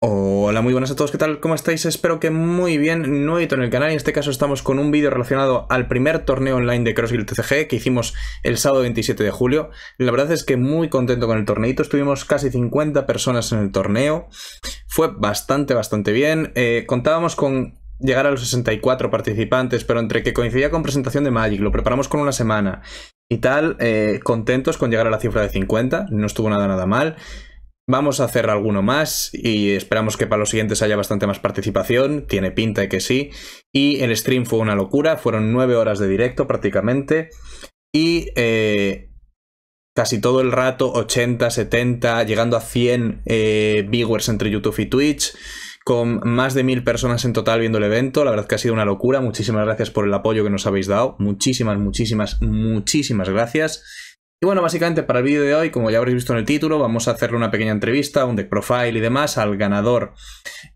Hola, muy buenas a todos, ¿qué tal? ¿Cómo estáis? Espero que muy bien, nuevito en el canal, y en este caso estamos con un vídeo relacionado al primer torneo online de Crossville TCG que hicimos el sábado 27 de julio. La verdad es que muy contento con el torneito, estuvimos casi 50 personas en el torneo, fue bastante, bastante bien, eh, contábamos con llegar a los 64 participantes, pero entre que coincidía con presentación de Magic, lo preparamos con una semana y tal, eh, contentos con llegar a la cifra de 50, no estuvo nada, nada mal. Vamos a hacer alguno más y esperamos que para los siguientes haya bastante más participación, tiene pinta de que sí. Y el stream fue una locura, fueron nueve horas de directo prácticamente y eh, casi todo el rato 80, 70, llegando a 100 eh, viewers entre YouTube y Twitch con más de mil personas en total viendo el evento. La verdad que ha sido una locura. Muchísimas gracias por el apoyo que nos habéis dado. Muchísimas, muchísimas, muchísimas gracias. Y bueno, básicamente para el vídeo de hoy, como ya habréis visto en el título, vamos a hacerle una pequeña entrevista, un deck profile y demás al ganador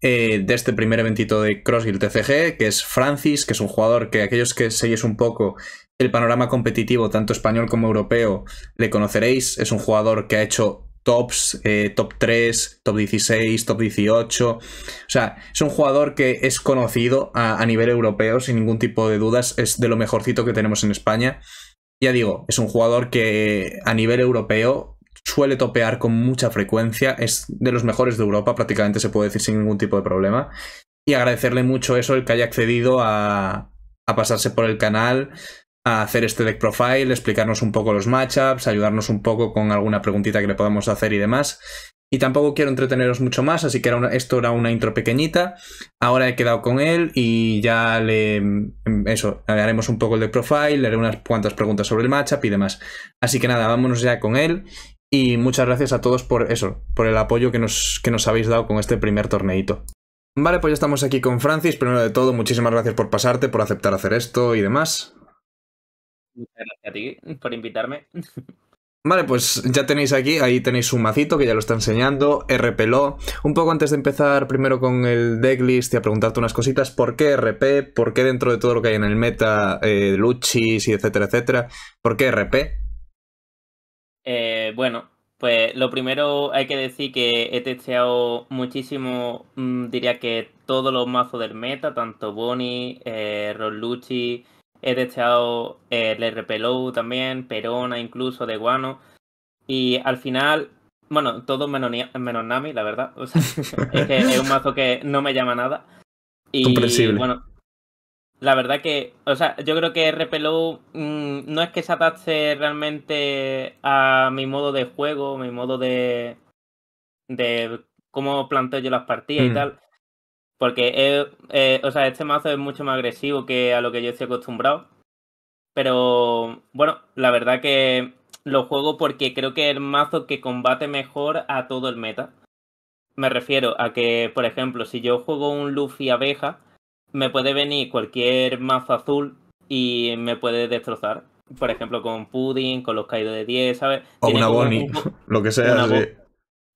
eh, de este primer eventito de Crossguild TCG, que es Francis, que es un jugador que aquellos que seguís un poco el panorama competitivo, tanto español como europeo, le conoceréis. Es un jugador que ha hecho tops, eh, top 3, top 16, top 18. O sea, es un jugador que es conocido a nivel europeo, sin ningún tipo de dudas. Es de lo mejorcito que tenemos en España ya digo, es un jugador que a nivel europeo suele topear con mucha frecuencia, es de los mejores de Europa, prácticamente se puede decir sin ningún tipo de problema. Y agradecerle mucho eso, el que haya accedido a, pasarse por el canal, a hacer este deck profile, explicarnos un poco los matchups, ayudarnos un poco con alguna preguntita que le podamos hacer y demás. Y tampoco quiero entreteneros mucho más, así que esto era una intro pequeñita. Ahora he quedado con él y ya le... Em, eso, haremos un poco el de profile, le haré unas cuantas preguntas sobre el matchup y demás. Así que nada, vámonos ya con él. Y muchas gracias a todos por eso, por el apoyo que nos, que nos habéis dado con este primer torneito. Vale, pues ya estamos aquí con Francis. Primero de todo, muchísimas gracias por pasarte, por aceptar hacer esto y demás. Muchas gracias a ti por invitarme. Vale, pues ya tenéis aquí, ahí tenéis un macito que ya lo está enseñando, RPLO. Un poco antes de empezar primero con el decklist y a preguntarte unas cositas, ¿por qué RP? ¿Por qué dentro de todo lo que hay en el meta, eh, Luchis y etcétera, etcétera? ¿Por qué RP? Eh, bueno, pues lo primero hay que decir que he testeado muchísimo, mm, diría que todos los mazos del meta, tanto Bonnie, eh, Ron He deseado eh, el Low también, Perona incluso, de Guano. Y al final, bueno, todo menos, menos Nami, la verdad. O sea, es que es un mazo que no me llama nada. Y bueno, la verdad que, o sea, yo creo que RPLO mm, no es que se adapte realmente a mi modo de juego, mi modo de, de cómo planteo yo las partidas y mm. tal, porque, eh, o sea, este mazo es mucho más agresivo que a lo que yo estoy acostumbrado. Pero, bueno, la verdad que lo juego porque creo que es el mazo que combate mejor a todo el meta. Me refiero a que, por ejemplo, si yo juego un Luffy abeja, me puede venir cualquier mazo azul y me puede destrozar. Por ejemplo, con Pudding, con los caídos de 10, ¿sabes? O una Bonnie, lo que sea.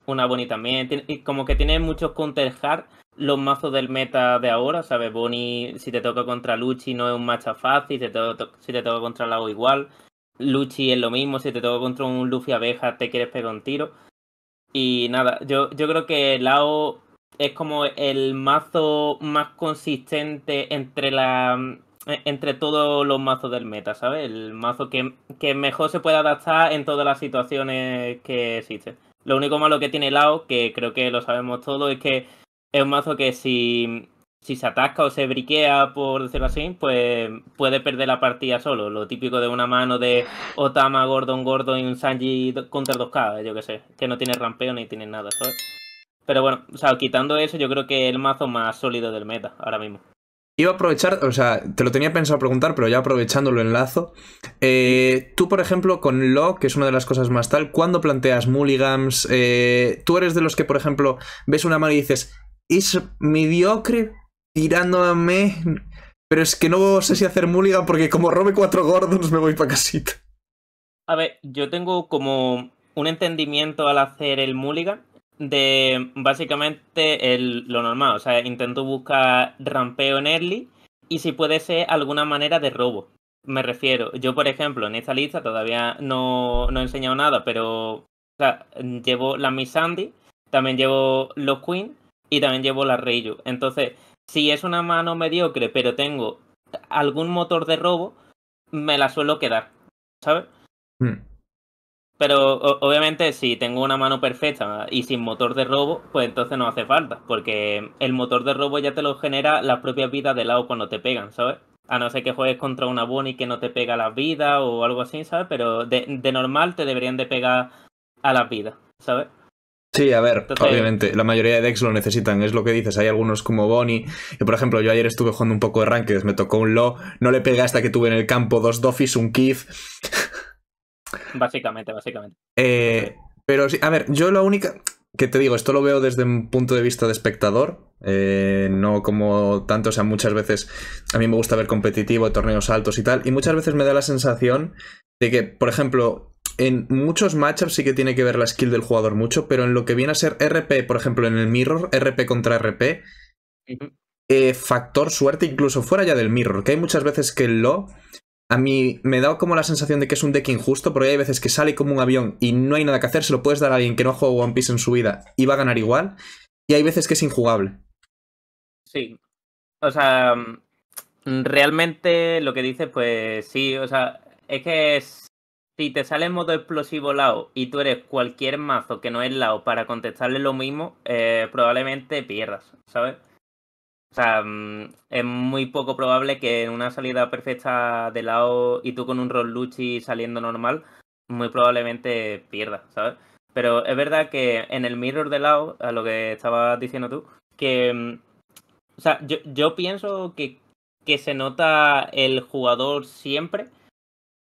Una, Bonnie también. como que tiene muchos counter hard los mazos del meta de ahora, ¿sabes? Bonnie, si te toca contra Luchi, no es un matcha fácil, si te, toca contra Lao igual. Luchi es lo mismo, si te toca contra un Luffy abeja, te quieres pegar un tiro. Y nada, yo, yo creo que Lao es como el mazo más consistente entre la entre todos los mazos del meta, ¿sabes? El mazo que, que mejor se puede adaptar en todas las situaciones que existen. Lo único malo que tiene Lao, que creo que lo sabemos todos, es que es un mazo que si, se atasca o se briquea, por decirlo así, pues puede perder la partida solo. Lo típico de una mano de Otama, Gordon, Gordon y un Sanji contra 2K, yo qué sé, que no tiene rampeo ni tiene nada, ¿sabes? Pero bueno, o sea, quitando eso, yo creo que es el mazo más sólido del meta ahora mismo. Iba a aprovechar, o sea, te lo tenía pensado preguntar, pero ya aprovechando el enlazo. Eh, tú, por ejemplo, con Log, que es una de las cosas más tal, ¿cuándo planteas mulligans? Eh, ¿Tú eres de los que, por ejemplo, ves una mano y dices, es mediocre tirándome. Pero es que no sé si hacer mulligan porque como robe cuatro gordos me voy para casita. A ver, yo tengo como un entendimiento al hacer el mulligan de básicamente el, lo normal. O sea, intento buscar rampeo en early y si puede ser alguna manera de robo. Me refiero, yo por ejemplo en esta lista todavía no, no he enseñado nada, pero llevo la Miss Sandy, también llevo los Queen y también llevo la Reiju. Entonces, si es una mano mediocre, pero tengo algún motor de robo, me la suelo quedar, ¿sabes? Hmm. Pero obviamente si tengo una mano perfecta y sin motor de robo, pues entonces no hace falta, porque el motor de robo ya te lo genera las propias vidas de lado cuando te pegan, ¿sabes? A no ser que juegues contra una Bonnie que no te pega las vidas o algo así, ¿sabes? Pero de, de normal te deberían de pegar a las vidas, ¿sabes? Sí, a ver, obviamente, la mayoría de decks lo necesitan, es lo que dices, hay algunos como Bonnie, que por ejemplo yo ayer estuve jugando un poco de rankings, me tocó un low, no le pegué hasta que tuve en el campo dos Dofis, un Kif. Básicamente, básicamente. Eh, pero sí, a ver, yo lo única, que te digo, esto lo veo desde un punto de vista de espectador, eh, no como tanto, o sea, muchas veces a mí me gusta ver competitivo, torneos altos y tal, y muchas veces me da la sensación de que, por ejemplo, en muchos matchups sí que tiene que ver la skill del jugador mucho, pero en lo que viene a ser RP, por ejemplo, en el mirror, RP contra RP, eh, factor suerte incluso fuera ya del mirror, que hay muchas veces que el lo a mí me da como la sensación de que es un deck injusto, porque hay veces que sale como un avión y no hay nada que hacer, se lo puedes dar a alguien que no ha jugado One Piece en su vida y va a ganar igual, y hay veces que es injugable. Sí. O sea, mm, realmente lo que dice, pues sí, o sea, es que es si te sale en modo explosivo lado y tú eres cualquier mazo que no es lado para contestarle lo mismo, eh, probablemente pierdas, ¿sabes? O sea, mm, es muy poco probable que en una salida perfecta de lado y tú con un roll luchi saliendo normal, muy probablemente pierdas, ¿sabes? Pero es verdad que en el mirror de lado a lo que estabas diciendo tú, que. Mm, o sea, yo, yo pienso que, que se nota el jugador siempre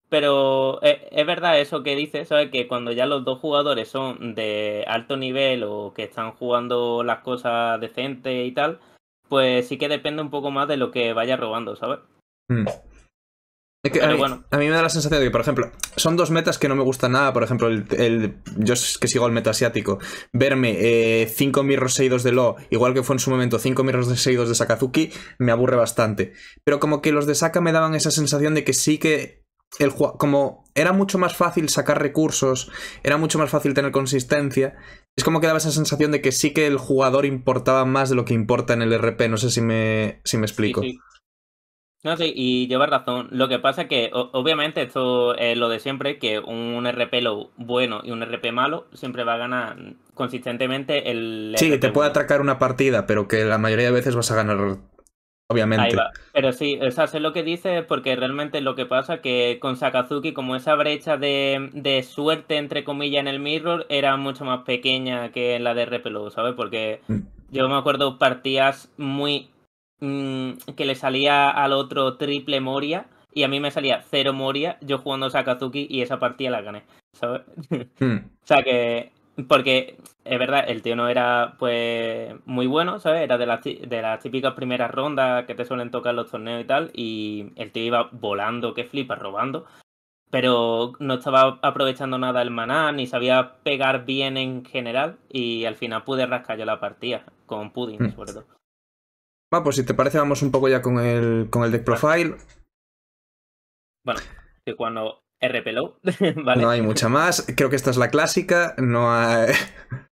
pero eh, es, verdad eso que dices, ¿sabes? Que cuando ya los dos jugadores son de alto nivel o que están jugando las cosas decentes y tal, pues sí que depende un poco más de lo que vaya robando, ¿sabes? Hmm. a, mí, me da la sensación de que, por ejemplo, son dos metas que no me gustan nada. Por ejemplo, el, yo que sigo el meta asiático. Verme 5 eh, de Lo, igual que fue en su momento 5.000 mirros seguidos de Sakazuki, me aburre bastante. Pero como que los de Saka me daban esa sensación de que sí que el, como era mucho más fácil sacar recursos, era mucho más fácil tener consistencia, es como que daba esa sensación de que sí que el jugador importaba más de lo que importa en el RP, no sé si me, explico. No, sí, y llevas razón. Lo que pasa es que, obviamente, esto es lo de siempre, que un RP lo bueno y un RP malo siempre va a ganar consistentemente el... Sí, que te puede atracar una partida, pero que la mayoría de veces vas a ganar Obviamente. Pero sí, o sea, sé lo que dice porque realmente lo que pasa es que con Sakazuki, como esa brecha de, suerte, entre comillas, en el Mirror, era mucho más pequeña que en la de Repelo, ¿sabes? Porque mm. yo me acuerdo partidas muy. Mm, que le salía al otro triple Moria y a mí me salía cero Moria, yo jugando Sakazuki y esa partida la gané, ¿sabes? Mm. o sea que porque es verdad, el tío no era pues muy bueno, ¿sabes? Era de las, típicas primeras rondas que te suelen tocar los torneos y tal. Y el tío iba volando, que flipa, robando. Pero no estaba aprovechando nada el maná, ni sabía pegar bien en general. Y al final pude rascar yo la partida, con Pudding, mm. sobre Va, pues si te parece, vamos un poco ya con el, con el deck profile. Bueno, que cuando RPLO, ¿vale? No hay mucha más. Creo que esta es la clásica. No hay.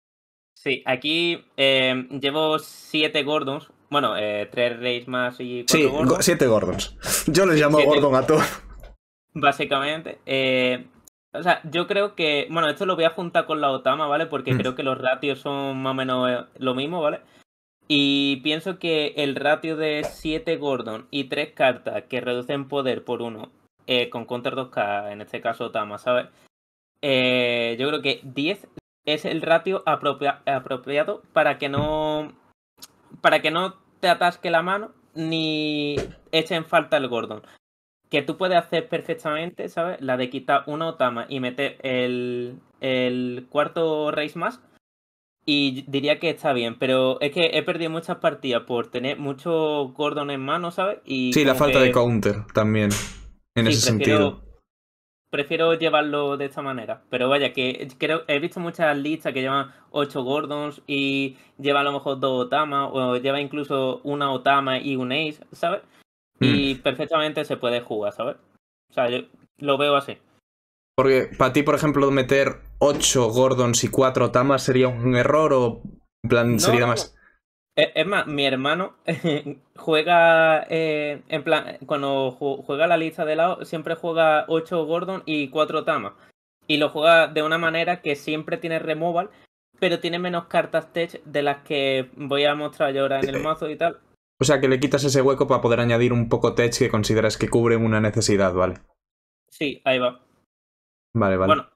Sí, aquí eh, llevo 7 Gordons. Bueno, 3 eh, tres Reis más y sí, 7 siete Gordons. Yo les llamo Gordon a todos. Básicamente. Eh, o sea, yo creo que. Bueno, esto lo voy a juntar con la Otama, ¿vale? Porque mm. creo que los ratios son más o menos lo mismo, ¿vale? Y pienso que el ratio de 7 Gordon y 3 cartas que reducen poder por uno eh, con Counter 2K, en este caso Tama, ¿sabes? Eh, yo creo que 10 es el ratio apropiado para que no para que no te atasque la mano ni eche en falta el Gordon. Que tú puedes hacer perfectamente, ¿sabes? La de quitar una Otama y meter el, cuarto Race más y diría que está bien, pero es que he perdido muchas partidas por tener mucho Gordon en mano, ¿sabes? Y sí, la falta de counter también en ese sentido. Prefiero llevarlo de esta manera. Pero vaya, que creo, he visto muchas listas que llevan 8 Gordons y lleva a lo mejor dos otamas o lleva incluso una Otama y un Ace, ¿sabes? Y mm. perfectamente se puede jugar, ¿sabes? O sea, yo lo veo así. Porque para ti, por ejemplo, meter 8 Gordons y 4 otamas sería un error o plan sería más. Eh, es más, mi hermano juega eh, en plan, cuando juega la lista de lado, siempre juega 8 Gordon y 4 Tama. Y lo juega de una manera que siempre tiene removal, pero tiene menos cartas tech de las que voy a mostrar yo ahora en el mazo y tal. O sea que le quitas ese hueco para poder añadir un poco tech que consideras que cubre una necesidad, ¿vale? Sí, ahí va. Vale, vale. Bueno,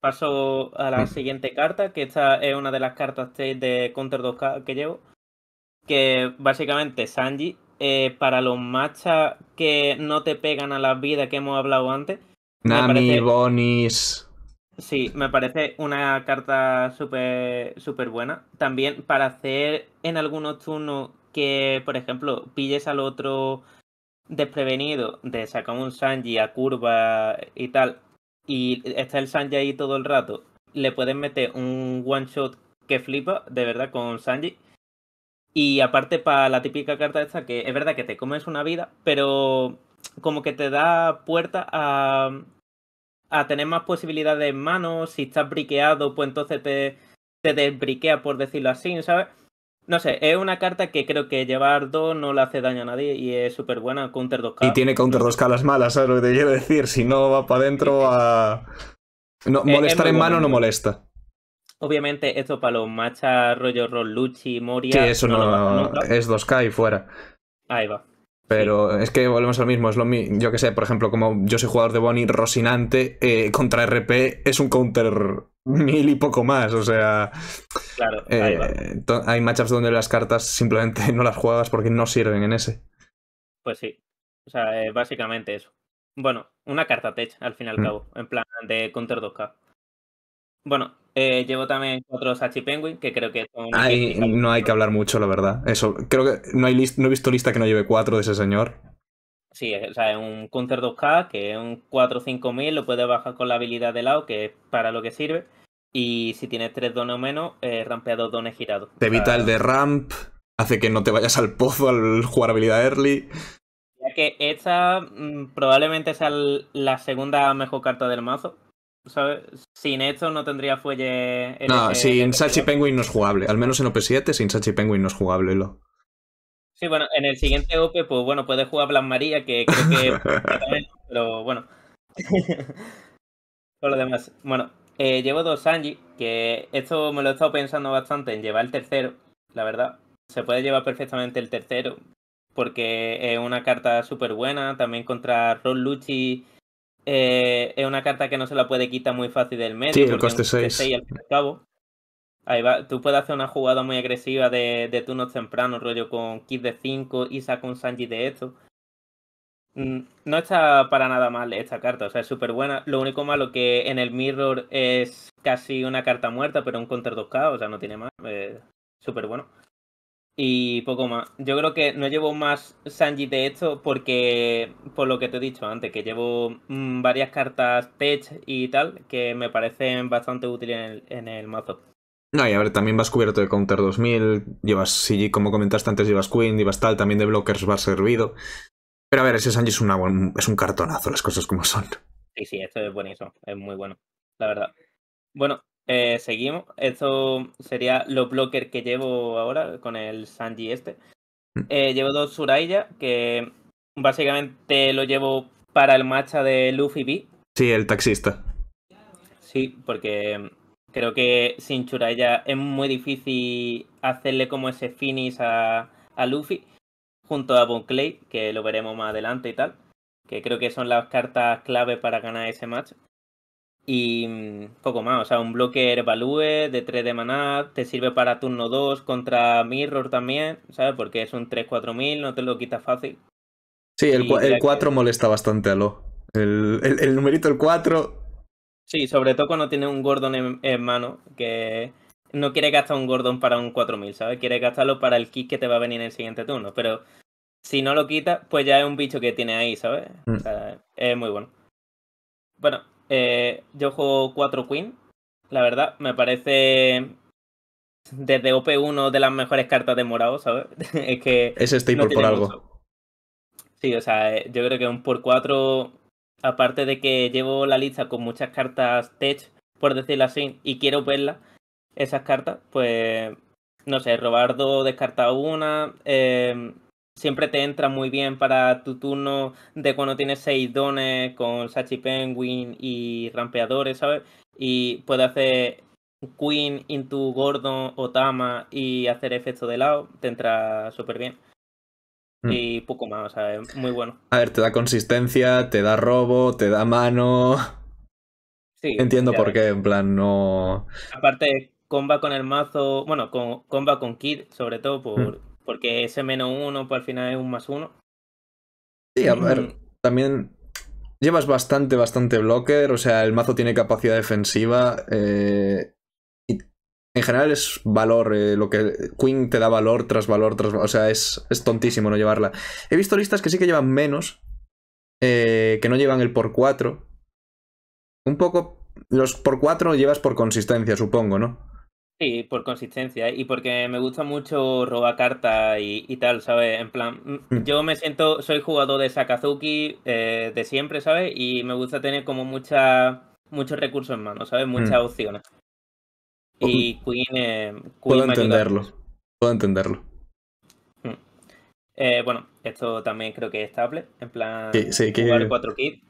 paso a la mm. siguiente carta, que esta es una de las cartas tech de Counter 2K que llevo que básicamente Sanji, eh, para los machas que no te pegan a la vida que hemos hablado antes. Nami, Bonis. Sí, me parece una carta súper super buena. También para hacer en algunos turnos que, por ejemplo, pilles al otro desprevenido, de sacar un Sanji a curva y tal, y está el Sanji ahí todo el rato, le puedes meter un one shot que flipa, de verdad, con Sanji. Y aparte para la típica carta esta que es verdad que te comes una vida, pero como que te da puerta a, tener más posibilidades en mano. Si estás briqueado, pues entonces te, te desbriquea, por decirlo así, ¿sabes? No sé, es una carta que creo que llevar dos no le hace daño a nadie y es súper buena, counter dos calas. Y tiene counter dos calas malas, ¿sabes lo que te quiero decir? Si no va para adentro a... No, molestar en mano no molesta. Obviamente, esto para los machas, rollo Luchi, Moria. Sí, eso no, no, es 2K y fuera. Ahí va. Pero es que volvemos al mismo, es lo mismo. yo que sé, por ejemplo, como yo soy jugador de Bonnie, Rosinante eh, contra RP es un counter mil y poco más, o sea... Claro, ahí eh, va. hay matchups donde las cartas simplemente no las juegas porque no sirven en ese. Pues sí, o sea, eh, básicamente eso. Bueno, una carta tech, al fin y al mm. cabo, en plan de counter 2K. Bueno, eh, llevo también otros Sachi Penguin, que creo que son. no hay que hablar mucho, la verdad. Eso, creo que no, hay no he visto lista que no lleve cuatro de ese señor. Sí, o sea, es un Counter 2K, que es un 4 o mil, lo puedes bajar con la habilidad de lado, que es para lo que sirve. Y si tienes tres dones o menos, eh, rampea dos dones girados. Te evita el de ramp, hace que no te vayas al pozo al jugar habilidad early. Ya que esta mm, probablemente sea la segunda mejor carta del mazo. Sin esto no tendría fuelle. no, sin Sachi Penguin no es jugable. Al menos en OP7, sin Sachi Penguin no es jugable. Sí, bueno, en el siguiente OP, pues bueno, puede jugar Blas María, que creo que. pero bueno. Por lo demás, bueno, eh, llevo dos Sanji, que esto me lo he estado pensando bastante en llevar el tercero, la verdad. Se puede llevar perfectamente el tercero, porque es una carta súper buena. También contra Ron eh, es una carta que no se la puede quitar muy fácil del medio. Sí, el coste 6. al cabo. Ahí va. Tú puedes hacer una jugada muy agresiva de, de turnos tempranos, rollo con kit de 5 y saca un Sanji de esto. Mm, no está para nada mal esta carta, o sea, es súper buena. Lo único malo que en el Mirror es casi una carta muerta, pero un counter 2K, o sea, no tiene más. Eh, súper bueno. Y poco más. Yo creo que no llevo más Sanji de esto porque, por lo que te he dicho antes, que llevo mm, varias cartas tech y tal que me parecen bastante útiles en el, mazo. No, y a ver, también vas cubierto de Counter 2000, llevas, CG, como comentaste antes, llevas Queen, llevas tal, también de Blockers vas servido. Pero a ver, ese Sanji es, una, es un cartonazo, las cosas como son. Sí, sí, esto es buenísimo, es muy bueno, la verdad. Bueno, eh, seguimos. Esto sería los blockers que llevo ahora con el Sanji este. Mm. Eh, llevo dos Suraya, que básicamente lo llevo para el matcha de Luffy B. Sí, el taxista. Sí, porque creo que sin Suraya es muy difícil hacerle como ese finish a, Luffy, junto a Bon Clay, que lo veremos más adelante y tal. Que creo que son las cartas clave para ganar ese match. Y mm, poco más, o sea, un bloque evalúe de 3 de maná, te sirve para turno 2 contra Mirror también, ¿sabes? Porque es un 3 4000 no te lo quitas fácil. Sí, el, el 4 molesta bastante a lo. El, el, numerito el 4. Sí, sobre todo cuando tiene un Gordon en, mano, que no quiere gastar un Gordon para un 4000, ¿sabes? Quiere gastarlo para el kick que te va a venir en el siguiente turno. Pero si no lo quita pues ya es un bicho que tiene ahí, ¿sabes? Mm. O sea, es muy bueno. Bueno, eh, yo juego 4 Queen, la verdad, me parece desde OP1 de las mejores cartas de morado, ¿sabes? es que. Es staple por algo. Sí, o sea, eh, yo creo que un por 4 aparte de que llevo la lista con muchas cartas tech, por decirlo así, y quiero verlas, esas cartas, pues. No sé, Robardo descarta una. Eh, siempre te entra muy bien para tu turno de cuando tienes seis dones con Sachi Penguin y rampeadores, ¿sabes? Y puedes hacer Queen into Gordon o Tama y hacer efecto de lado, te entra súper bien. Hmm. Y poco más, o muy bueno. A ver, te da consistencia, te da robo, te da mano. Sí. Entiendo por qué, en plan, no. Aparte, comba con el mazo, bueno, con, comba con Kid, sobre todo por. Hmm porque ese menos uno pues al final es un más uno. Sí, a ver, mm. también llevas bastante, bastante blocker, o sea, el mazo tiene capacidad defensiva. Eh, y en general es valor, eh, lo que Queen te da valor tras valor tras o sea, es, es tontísimo no llevarla. He visto listas que sí que llevan menos, eh, que no llevan el por 4. Un poco, los por 4 llevas por consistencia, supongo, ¿no? Sí, por consistencia ¿eh? y porque me gusta mucho robar carta y, tal, ¿sabes? En plan, mm. yo me siento, soy jugador de Sakazuki eh, de siempre, ¿sabes? Y me gusta tener como mucha, muchos recursos en mano, ¿sabes? Muchas mm. opciones. Oh, mm. Y Queen... Puedo entenderlo. Puedo entenderlo. Eh, bueno, esto también creo que es estable, en plan sí, 4 kits.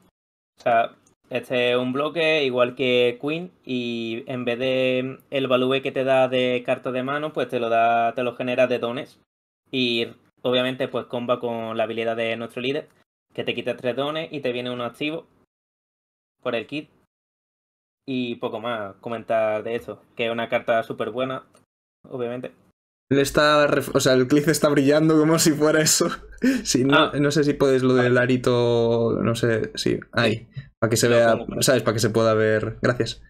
O sea, este es un bloque igual que Queen y en vez de el value que te da de carta de mano, pues te lo da, te lo genera de dones. Y obviamente pues comba con la habilidad de nuestro líder, que te quita tres dones y te viene uno activo por el kit. Y poco más comentar de eso, que es una carta súper buena, obviamente. Le está, o sea, el clic está brillando como si fuera eso. si no, ah. no, sé si puedes lo del arito, no sé, sí, ahí. Para que se vea, ¿sabes? Para que se pueda ver. Gracias.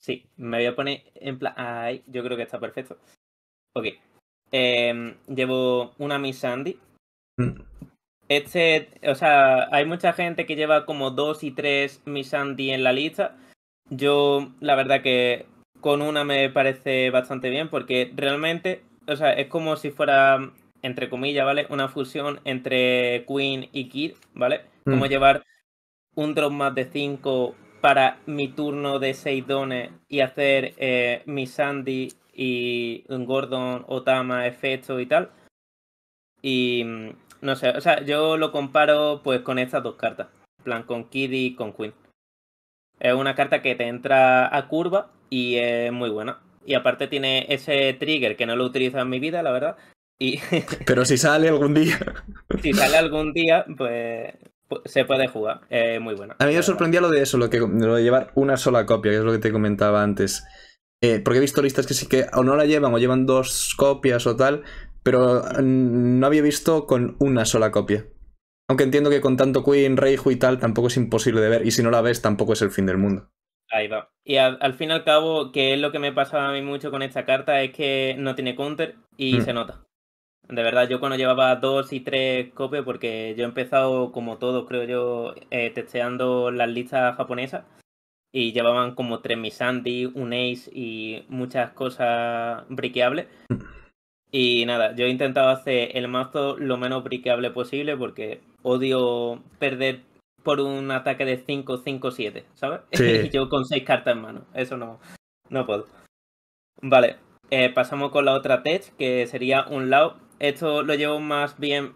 Sí, me voy a poner en plan. Ahí, yo creo que está perfecto. Ok. Em, llevo una Miss Sandy. Mm. Este, o sea, hay mucha gente que lleva como dos y tres Miss Sandy en la lista. Yo, la verdad que con una me parece bastante bien porque realmente, o sea, es como si fuera, entre comillas, ¿vale? Una fusión entre Queen y Kid, ¿vale? Como mm. llevar un drop más de 5 para mi turno de 6 dones y hacer eh, mi Sandy y un Gordon, Otama, efecto y tal. Y mm, no sé, o sea, yo lo comparo pues con estas dos cartas. En plan, con Kiddy y con Queen. Es una carta que te entra a curva y es muy buena. Y aparte tiene ese trigger que no lo utilizo en mi vida, la verdad. Y... Pero si sale algún día. si sale algún día, pues se puede jugar, eh, muy buena. A mí me sorprendía lo de eso, lo, que, lo de llevar una sola copia, que es lo que te comentaba antes. Eh, porque he visto listas que sí que o no la llevan o llevan dos copias o tal, pero no había visto con una sola copia. Aunque entiendo que con tanto Queen, Reiju y tal tampoco es imposible de ver, y si no la ves tampoco es el fin del mundo. Ahí va. Y al, fin y al cabo, que es lo que me pasaba a mí mucho con esta carta, es que no tiene counter y mm. se nota. De verdad, yo cuando llevaba dos y tres copias, porque yo he empezado, como todos creo yo, eh, testeando las listas japonesas y llevaban como tres Misandi, un Ace y muchas cosas briqueables. Y nada, yo he intentado hacer el mazo lo menos briqueable posible porque odio perder por un ataque de 5, 5, 7, ¿sabes? y yo con seis cartas en mano, eso no, no puedo. Vale, eh, pasamos con la otra test, que sería un Lao esto lo llevo más bien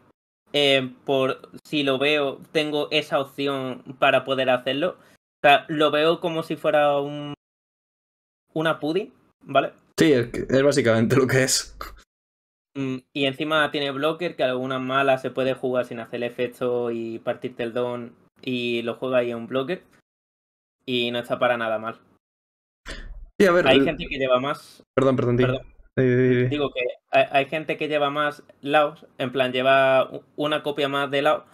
eh, por si lo veo, tengo esa opción para poder hacerlo. O sea, lo veo como si fuera un una PUDI, ¿vale? Sí, es básicamente lo que es. Mm, y encima tiene blocker, que alguna mala se puede jugar sin hacer el efecto y partirte el don y lo juega ahí un blocker. Y no está para nada mal. Sí, a ver. Hay gente que lleva más. Perdón, perdón, perdón. Digo que hay, gente que lleva más Laos, en plan lleva una copia más de Laos,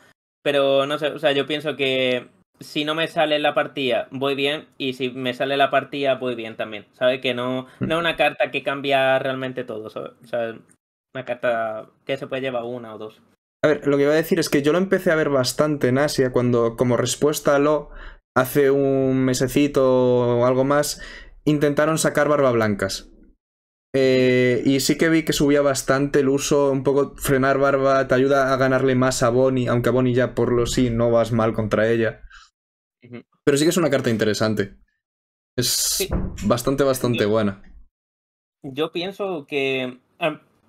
pero no sé, o sea, yo pienso que si no me sale la partida, voy bien, y si me sale la partida, voy bien también, ¿sabes? Que no, hmm. no es una carta que cambia realmente todo, sea, una carta que se puede llevar una o dos. A ver, lo que iba a decir es que yo lo empecé a ver bastante en Asia cuando, como respuesta a lo, hace un mesecito o algo más, intentaron sacar barba blancas. Eh, y sí que vi que subía bastante el uso, un poco frenar barba te ayuda a ganarle más a Bonnie, aunque a Bonnie ya por lo sí no vas mal contra ella. Pero sí que es una carta interesante. Es bastante, bastante buena. Yo pienso que,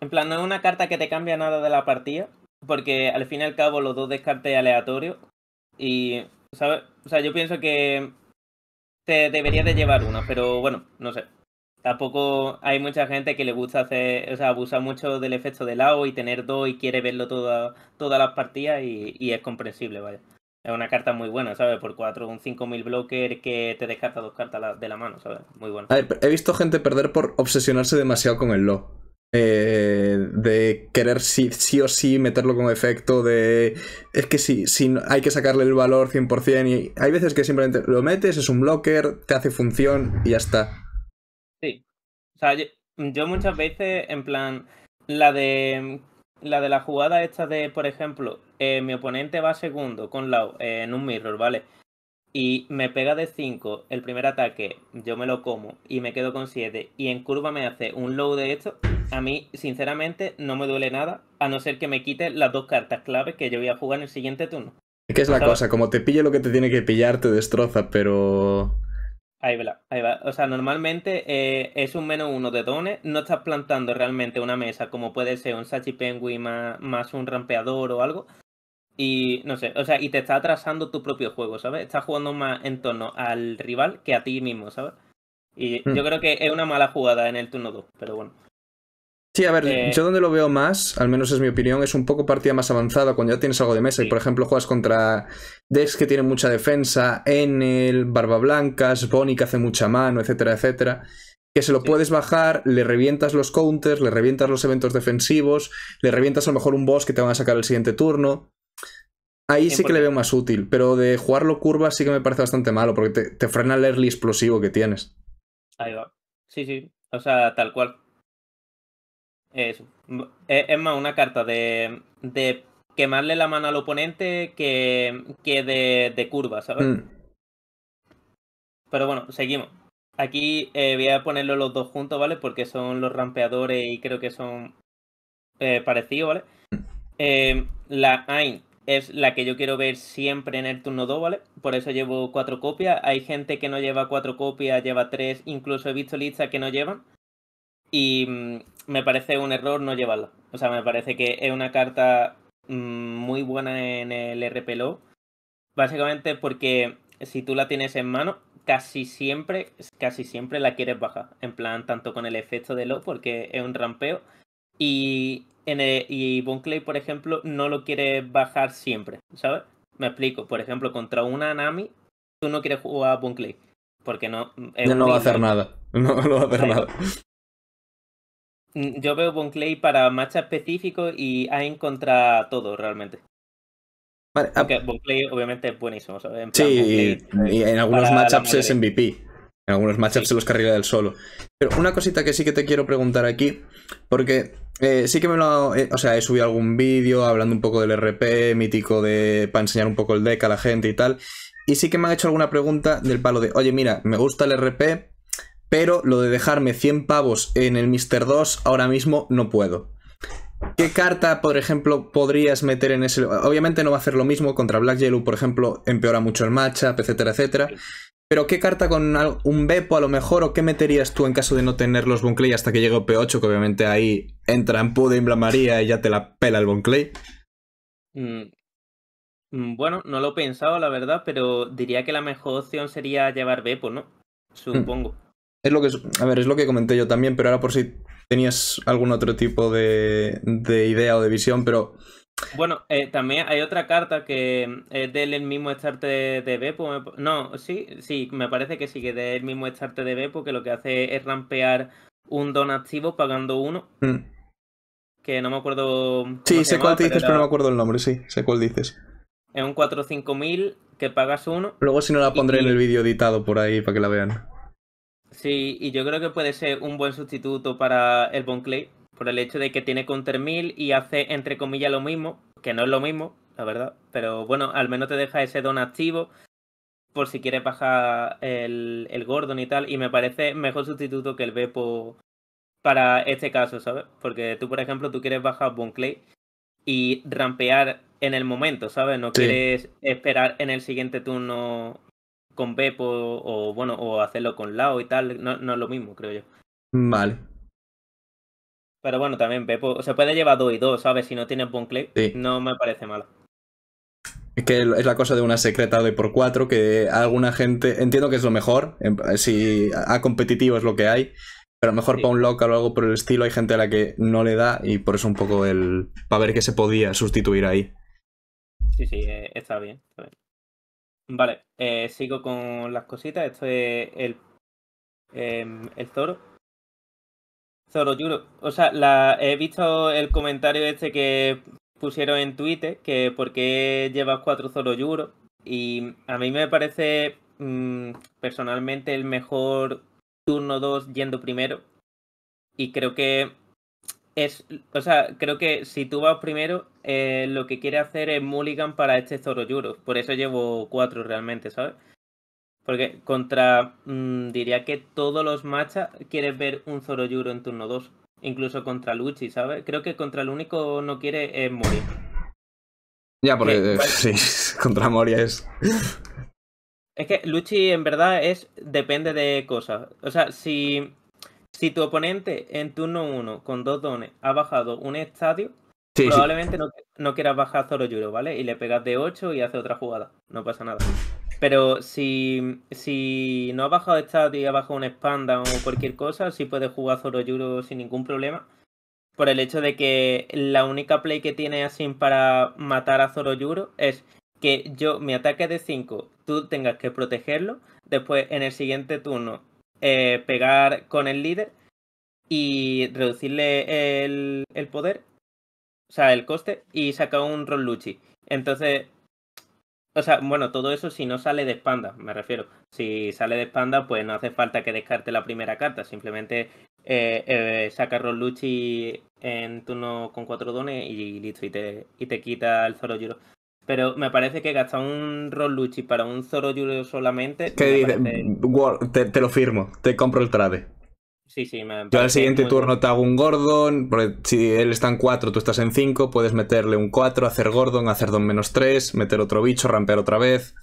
en plan, no es una carta que te cambia nada de la partida, porque al fin y al cabo los dos descartes aleatorio Y, ¿sabes? O sea, yo pienso que te deberías de llevar una, pero bueno, no sé. Tampoco hay mucha gente que le gusta hacer, o sea, abusa mucho del efecto de lado y tener dos y quiere verlo todas las partidas y, es comprensible, ¿vale? Es una carta muy buena, ¿sabes? Por cuatro, un 5000 blocker que te descarta dos cartas de la mano, ¿sabes? Muy bueno. he visto gente perder por obsesionarse demasiado con el low. Eh, de querer sí, sí, o sí meterlo con efecto, de... Es que si sí, hay que sacarle el valor 100% y hay veces que simplemente lo metes, es un blocker, te hace función y ya está. O sea, mm, yo, muchas veces, en plan, la de mm, la de la jugada esta de, por ejemplo, eh, mi oponente va segundo con Lau eh, en un mirror, ¿vale? Y me pega de 5 el primer ataque, yo me lo como y me quedo con 7 y en curva me hace un low de esto, a mí sinceramente no me duele nada, a no ser que me quite las dos cartas claves que yo voy a jugar en el siguiente turno. Es que es la cosa, como te pille lo que te tiene que pillar, te destroza, pero... Ahí va, ahí va. O sea, normalmente eh, es un menos uno de dones. No estás plantando realmente una mesa como puede ser un Sachi Penguin más, un rampeador o algo. Y no sé, o sea, y te está atrasando tu propio juego, ¿sabes? Estás jugando más en torno al rival que a ti mismo, ¿sabes? Y yo hmm. creo que es una mala jugada en el turno 2, pero bueno. Sí, a ver, eh, yo donde lo veo más, al menos es mi opinión, es un poco partida más avanzada cuando ya tienes algo de mesa y por ejemplo juegas contra decks que tienen mucha defensa, Enel, Barba Blancas, Bonnie que hace mucha mano, etcétera, etcétera. Que se lo puedes bajar, le revientas los counters, le revientas los eventos defensivos, le revientas a lo mejor un boss que te van a sacar el siguiente turno. Ahí sí que le veo más útil, pero de jugarlo curva sí que me parece bastante malo porque te, te frena el early explosivo que tienes. Ahí va. Sí, sí. O sea, tal cual. Eso. E, es más, una carta de, de quemarle la mano al oponente que, que de, de curva, ¿sabes? Mm. Pero bueno, seguimos. Aquí eh, voy a ponerlo los dos juntos, ¿vale? Porque son los rampeadores y creo que son eh, parecidos, ¿vale? Mm. Eh, la AIN es la que yo quiero ver siempre en el turno 2, ¿vale? Por eso llevo cuatro copias. Hay gente que no lleva cuatro copias, lleva tres. Incluso he visto listas que no llevan. Y mm, me parece un error no llevarla. O sea, me parece que es una carta mm, muy buena en el RPLO. Básicamente porque si tú la tienes en mano, casi siempre, casi siempre la quieres bajar. En plan, tanto con el efecto de lo, porque es un rampeo. Y, en el, y Bonclay, por ejemplo, no lo quieres bajar siempre, ¿sabes? Me explico. Por ejemplo, contra una Nami, tú no quieres jugar a Bonclay. Porque no. no, va a hacer nada. No, no va a hacer nada. Mm, yo veo Bonclay para matcha específico y Ain contra todo realmente. Vale, ah, Aunque Bonclay obviamente es buenísimo, sí, eh, y en algunos matchups es MVP. En algunos matchups se los carriles del solo. Pero una cosita que sí que te quiero preguntar aquí, porque eh, sí que me lo. Eh, o sea, he subido algún vídeo hablando un poco del RP mítico de. para enseñar un poco el deck a la gente y tal. Y sí que me han hecho alguna pregunta del palo de, oye, mira, me gusta el RP, pero lo de dejarme 100 pavos en el Mr. 2 ahora mismo no puedo. ¿Qué carta, por ejemplo, podrías meter en ese...? Obviamente no va a hacer lo mismo, contra Black Yellow, por ejemplo, empeora mucho el matchup, etcétera, etcétera. Pero ¿qué carta con un Bepo a lo mejor, o qué meterías tú en caso de no tener los Bonclay hasta que llegue P8, que obviamente ahí entra en Pude, en María y ya te la pela el Bonclay? Mm, mm, bueno, no lo he pensado, la verdad, pero diría que la mejor opción sería llevar Bepo, ¿no? Mm. Supongo es lo que a ver, es lo que comenté yo también, pero ahora por si tenías algún otro tipo de, idea o de visión, pero bueno, eh, también hay otra carta que mm, es del mismo Estarte de, de pues No, sí, sí, me parece que sí, que es del mismo Estarte de Beppo, que lo que hace es rampear un don activo pagando uno. Mm. Que no me acuerdo. Sí, sé cuál te dices, pero, no me acuerdo el nombre, sí, sé cuál dices. Es un 4-5 mil que pagas uno. Luego, si no, la pondré en el vídeo editado por ahí para que la vean. Sí, y yo creo que puede ser un buen sustituto para el Bon por el hecho de que tiene counter y hace entre comillas lo mismo, que no es lo mismo, la verdad, pero bueno, al menos te deja ese don activo por si quieres bajar el, el Gordon y tal, y me parece mejor sustituto que el Bepo para este caso, ¿sabes? Porque tú, por ejemplo, tú quieres bajar Bon y rampear en el momento, ¿sabes? No quieres esperar en el siguiente turno con Pepo, o, bueno, o hacerlo con Lao y tal, no, no es lo mismo, creo yo. Vale. Pero bueno, también Pepo. se puede llevar dos y 2, ¿sabes? Si no tienes buen clip, no me parece malo. Es que es la cosa de una secreta de por cuatro, que alguna gente, entiendo que es lo mejor, si a competitivo es lo que hay, pero mejor para un local o algo por el estilo hay gente a la que no le da y por eso un poco el... para ver que se podía sustituir ahí. Sí, sí, eh, está bien, está bien. Vale, eh, sigo con las cositas. Esto es el, em, el Zoro. Zoro, Yuro. O sea, he visto el comentario este que pusieron en Twitter, que por qué llevas cuatro Zoro Yuro. Y a mí me parece mm, personalmente el mejor turno 2 yendo primero. Y creo que o sea, creo que si tú vas primero, eh, lo que quiere hacer es Mulligan para este Yuro. Por eso llevo cuatro realmente, ¿sabes? Porque contra, mm, diría que todos los machas quieres ver un Zoro Yuro en turno 2. Incluso contra Luchi, ¿sabes? Creo que contra el único no quiere es Moria. Ya, porque eh, sí, contra Moria es... Es que Luchi en verdad es depende de cosas. O sea, si si tu oponente en turno 1 con dos dones ha bajado un estadio, probablemente No, quieras bajar Yuro, ¿vale? Y le pegas de 8 y hace otra jugada. No pasa nada. Pero si, si no ha bajado estadio y ha bajado un expanda o cualquier cosa, sí puedes jugar Yuro sin ningún problema. Por el hecho de que la única play que tiene así para matar a Zoro Yuro es que yo mi ataque de 5, tú tengas que protegerlo. Después, en el siguiente turno, eh, pegar con el líder y reducirle el, poder, o sea, el coste, y saca un Ron Luchi. Entonces, o sea, bueno, todo eso si no sale de espanda, me refiero. Si sale de espanda, pues no hace falta que descarte la primera carta, simplemente eh, eh saca en turno con cuatro dones y listo, y te, quita el Zoro pero me parece que gastar un Luchi para un Zoro Yuro solamente. ¿Qué dices? Te, lo firmo, te compro el trade. Sí, sí, Yo al siguiente turno te hago un Gordon, si él está en 4, tú estás en 5, puedes meterle un 4, hacer Gordon, hacer 2 menos 3, meter otro bicho, rampear otra vez.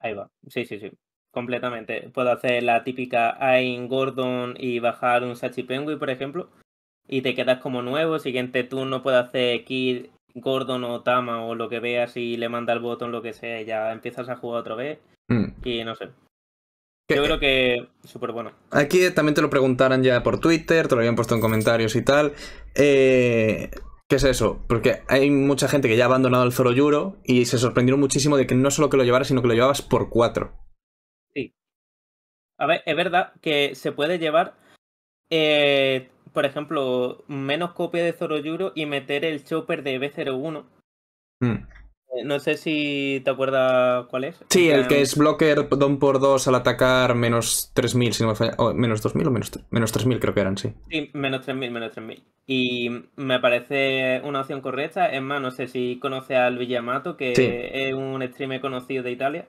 Ahí va, sí, sí, sí, completamente. Puedo hacer la típica Ain Gordon y bajar un Sachi Penguin, por ejemplo, y te quedas como nuevo. Siguiente turno puedo hacer Kid Gordon o Tama o lo que veas y le manda el botón, lo que sea, y ya empiezas a jugar otra vez. Hmm. Y no sé. Yo eh, creo que súper bueno. Aquí también te lo preguntaran ya por Twitter, te lo habían puesto en comentarios y tal. Eh, ¿Qué es eso? Porque hay mucha gente que ya ha abandonado el zoro yuro y se sorprendieron muchísimo de que no solo que lo llevaras, sino que lo llevabas por cuatro. Sí. A ver, es verdad que se puede llevar eh, por ejemplo, menos copia de zoro yuro y meter el chopper de B01. Hmm. Eh, no sé si te acuerdas cuál es. Sí, el que es blocker don por 2 al atacar menos 3000, si no me falla. menos 2000 o menos, menos 3000, creo que eran, sí. Sí, menos 3000, menos 3000. Y me parece una opción correcta. Es más, no sé si conoce al Villamato, que es un streamer conocido de Italia.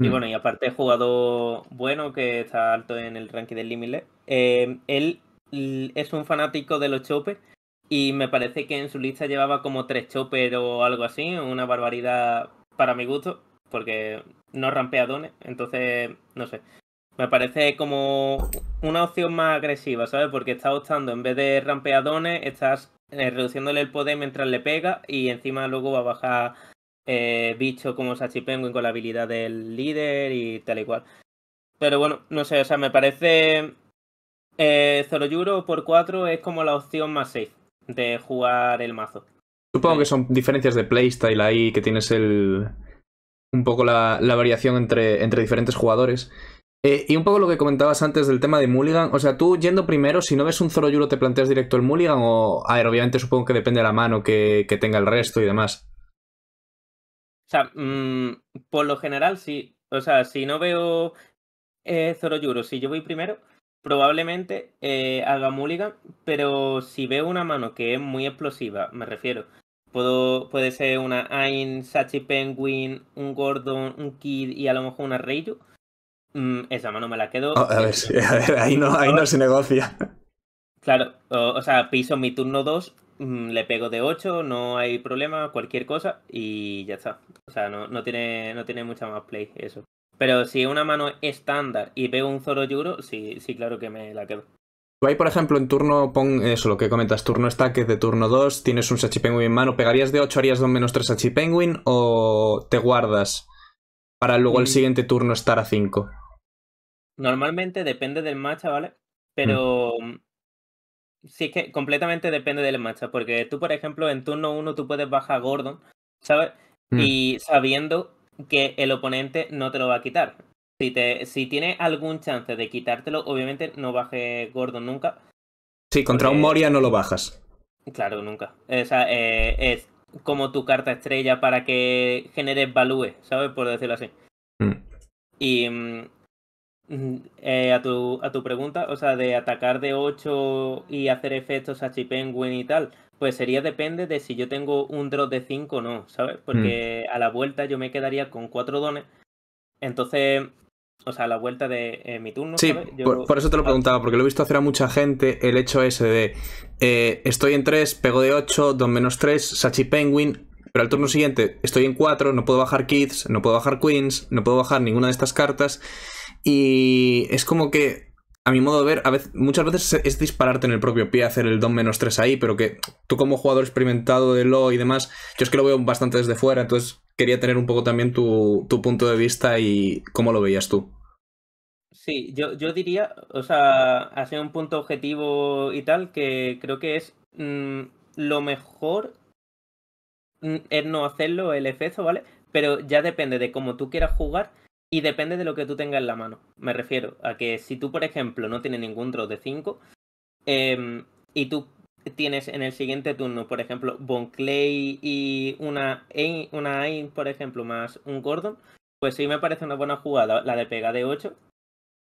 Y hmm. bueno, y aparte, jugador bueno que está alto en el ranking del Limitless. Eh, él es un fanático de los choppers y me parece que en su lista llevaba como tres choppers o algo así, una barbaridad para mi gusto, porque no rampea entonces no sé. Me parece como una opción más agresiva, ¿sabes? Porque estás optando, en vez de rampeadones, estás eh, reduciéndole el poder mientras le pega y encima luego va a bajar eh, Bicho como Sachi Penguin con la habilidad del líder y tal y cual. Pero bueno, no sé, o sea, me parece eh, Zoroyuro por 4 es como la opción más safe de jugar el mazo. Supongo que son diferencias de playstyle ahí, que tienes el. un poco la, variación entre, entre diferentes jugadores. Eh, y un poco lo que comentabas antes del tema de Mulligan, o sea, tú yendo primero, si no ves un Zoroyuro, ¿te planteas directo el Mulligan? O, a obviamente supongo que depende de la mano que, tenga el resto y demás. O sea, mm, por lo general, sí. O sea, si no veo eh, Zoroyuro, si yo voy primero, probablemente eh, haga mulligan, pero si veo una mano que es muy explosiva, me refiero, puedo, puede ser una Ain, Sachi Penguin, un Gordon, un Kid y a lo mejor una Reiju, mm, esa mano me la quedo. a, ver, ahí no, ahí no se negocia. Claro, o, sea, piso mi turno 2, mm, le pego de 8, no hay problema, cualquier cosa y ya está. O sea, no, no, tiene, no tiene mucha más play eso. Pero si una mano estándar y pego un Yuro, sí, sí, claro que me la quedo. Tú ahí, por ejemplo, en turno, pon eso, lo que comentas, turno está, que de turno 2, tienes un Sachi Penguin en mano, ¿pegarías de 8, harías 2 menos 3 Sachi Penguin o te guardas para luego el mm. siguiente turno estar a 5? Normalmente depende del matcha, ¿vale? Pero mm. Mm, sí que completamente depende del matcha, porque tú, por ejemplo, en turno 1 tú puedes bajar Gordon, ¿sabes? Y sabiendo que el oponente no te lo va a quitar. Si, te, si tiene algún chance de quitártelo, obviamente no baje Gordon nunca. Sí, contra un Moria no lo bajas. Claro, nunca. O sea, eh, es como tu carta estrella para que genere value, ¿sabes? Por decirlo así. Mm. Y, mm, eh, a, tu, a tu pregunta, o sea, de atacar de 8 y hacer efectos a Penguin y tal, pues sería depende de si yo tengo un drop de 5 o no, ¿sabes? Porque mm. a la vuelta yo me quedaría con 4 dones. Entonces, o sea, a la vuelta de eh, mi turno. ¿sabes? Por, eso te lo preguntaba, porque lo he visto hacer a mucha gente el hecho ese de eh, estoy en 3, pego de 8, don menos 3, Sachi Penguin, pero al turno siguiente estoy en 4, no puedo bajar Kids, no puedo bajar Queens, no puedo bajar ninguna de estas cartas. Y es como que, a mi modo de ver, a veces, muchas veces es dispararte en el propio pie, hacer el don menos 3 ahí, pero que tú como jugador experimentado de LO y demás, yo es que lo veo bastante desde fuera, entonces quería tener un poco también tu, punto de vista y cómo lo veías tú. Sí, yo, diría, o sea, sido un punto objetivo y tal, que creo que es mm, lo mejor mm, es no hacerlo el efecto, ¿vale? Pero ya depende de cómo tú quieras jugar y depende de lo que tú tengas en la mano. Me refiero a que si tú, por ejemplo, no tienes ningún draw de 5 y tú tienes en el siguiente turno, por ejemplo, Bon Clay y una Ain, una por ejemplo, más un Gordon, pues sí me parece una buena jugada la de pega de 8.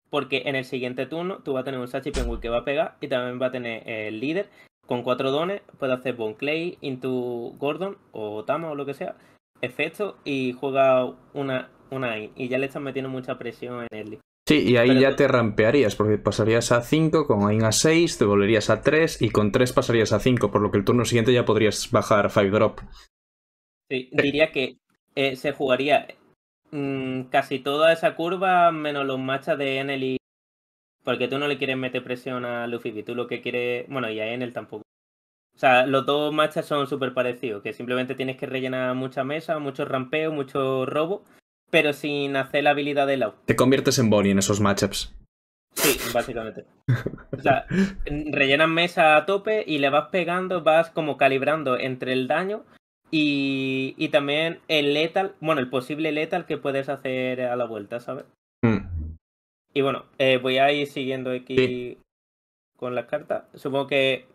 Porque en el siguiente turno tú vas a tener un Sachi Penguin que va a pegar y también va a tener el líder. Con cuatro dones puede hacer Bon Clay, Into Gordon o Tama o lo que sea. Efecto y juega una una Y ya le están metiendo mucha presión en eli Sí, y ahí ya te rampearías, porque pasarías a 5, con Ain a 6, te volverías a 3 y con 3 pasarías a 5, por lo que el turno siguiente ya podrías bajar 5 drop. Sí, diría que eh, se jugaría mm, casi toda esa curva menos los machas de Enel Porque tú no le quieres meter presión a Luffy, y tú lo que quieres... Bueno, y a Enel tampoco. O sea, los dos machas son súper parecidos, que simplemente tienes que rellenar mucha mesa, mucho rampeo, mucho robo pero sin hacer la habilidad de out Te conviertes en Bonnie en esos matchups. Sí, básicamente. O sea, rellenas mesa a tope y le vas pegando, vas como calibrando entre el daño y, y también el letal, bueno, el posible letal que puedes hacer a la vuelta, ¿sabes? Hmm. Y bueno, eh, voy a ir siguiendo aquí con las cartas. Supongo que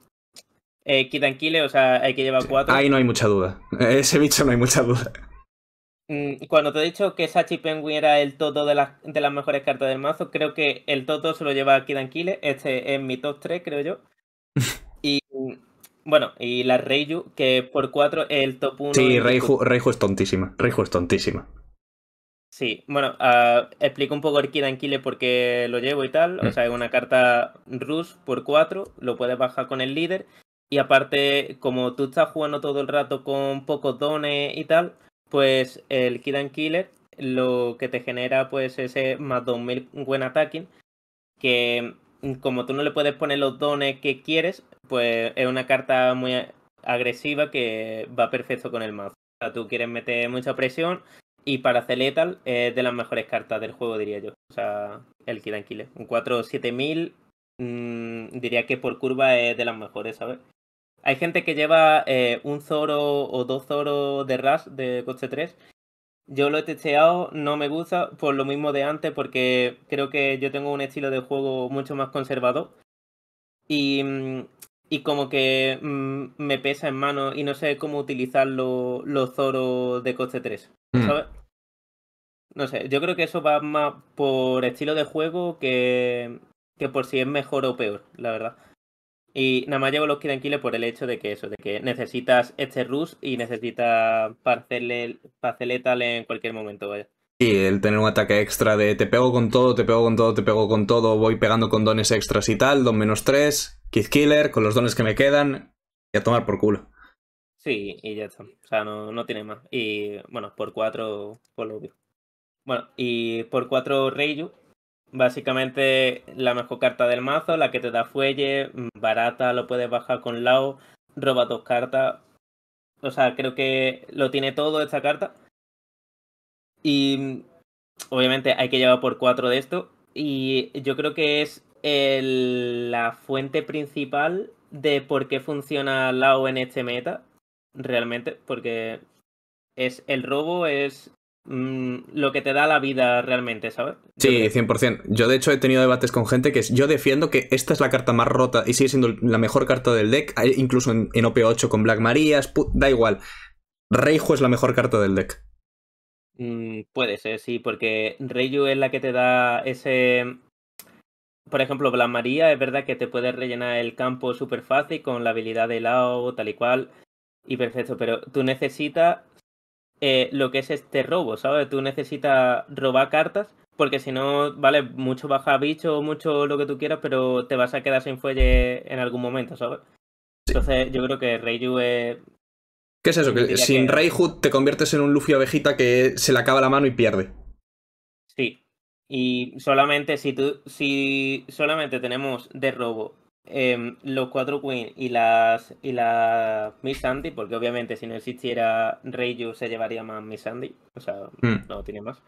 eh, Kitan o sea, hay que llevar cuatro. Ahí no hay mucha duda. Eh, ese bicho no hay mucha duda. Mm, cuando te he dicho que Sachi Penguin era el todo de las, de las mejores cartas del mazo, creo que el todo se lo lleva Kidan Kile. Este es mi top 3, creo yo. y bueno, y la Reiju, que por 4 es el top 1. Sí, Reiju, es tontísima. Reiju es tontísima. Sí, bueno, ah, explico un poco el Kidan Kile porque lo llevo y tal. O mm. sea, es una carta Rus por 4, lo puedes bajar con el líder. Y aparte, como tú estás jugando todo el rato con pocos dones y tal, pues el Kidan Killer lo que te genera pues ese más 2000 buen attacking, que mm, como tú no le puedes poner los dones que quieres, pues es una carta muy agresiva que va perfecto con el mazo. O sea, tú quieres meter mucha presión y para hacer letal es de las mejores cartas del juego, diría yo. O sea, el Kidan Killer. Un 4-7000 mm, diría que por curva es de las mejores, ¿sabes? Hay gente que lleva eh, un Zoro o dos Zoro de Rush de Coche 3. Yo lo he testeado, no me gusta, por lo mismo de antes, porque creo que yo tengo un estilo de juego mucho más conservado Y, como que mm, me pesa en mano y no sé cómo utilizar los Zoros de Coche hmm. 3. No sé, yo creo que eso va más por estilo de juego que, que por si es mejor o peor, la verdad. Y nada más llevo los kidankiles por el hecho de que eso, de que necesitas este rus y necesitas parceletal en cualquier momento, vaya. Sí, el tener un ataque extra de te pego con todo, te pego con todo, te pego con todo, voy pegando con dones extras y tal, don menos 3, Kid Killer, con los dones que me quedan, y a tomar por culo. Sí, y ya está. O sea, no, no tiene más. Y bueno, por 4, por lo obvio. Bueno, y por 4 Reiju, Básicamente la mejor carta del mazo, la que te da fuelle, mm, barata, lo puedes bajar con Lao, roba dos cartas. O sea, creo que lo tiene todo esta carta. Y mm, obviamente hay que llevar por cuatro de esto. Y yo creo que es el, la fuente principal de por qué funciona Lao en este meta. Realmente, porque es el robo, es Mm, lo que te da la vida realmente, ¿sabes? Sí, 100%. Yo de hecho he tenido debates con gente que es, yo defiendo que esta es la carta más rota y sigue siendo la mejor carta del deck, eh, incluso en, OP8 con Black Maria, da igual. Reijo es la mejor carta del deck. Mm, puede ser, sí, porque Reiju es la que te da ese, por ejemplo, Black María es verdad que te puede rellenar el campo súper fácil con la habilidad de Lao tal y cual, y perfecto, pero tú necesitas eh, lo que es este robo, ¿sabes? Tú necesitas robar cartas porque si no, vale, mucho baja bicho, mucho lo que tú quieras, pero te vas a quedar sin fuelle en algún momento, ¿sabes? Entonces yo creo que Reiju es... ¿Qué es eso? Que sin Reiju te conviertes en un Luffy abejita que se le acaba la mano y pierde. Sí. Y solamente si tú, si solamente tenemos de robo Em, los cuatro Queen y las y la Miss Sandy, porque obviamente si no existiera Reiju se llevaría más Miss Sandy, o sea, hmm. no tiene más.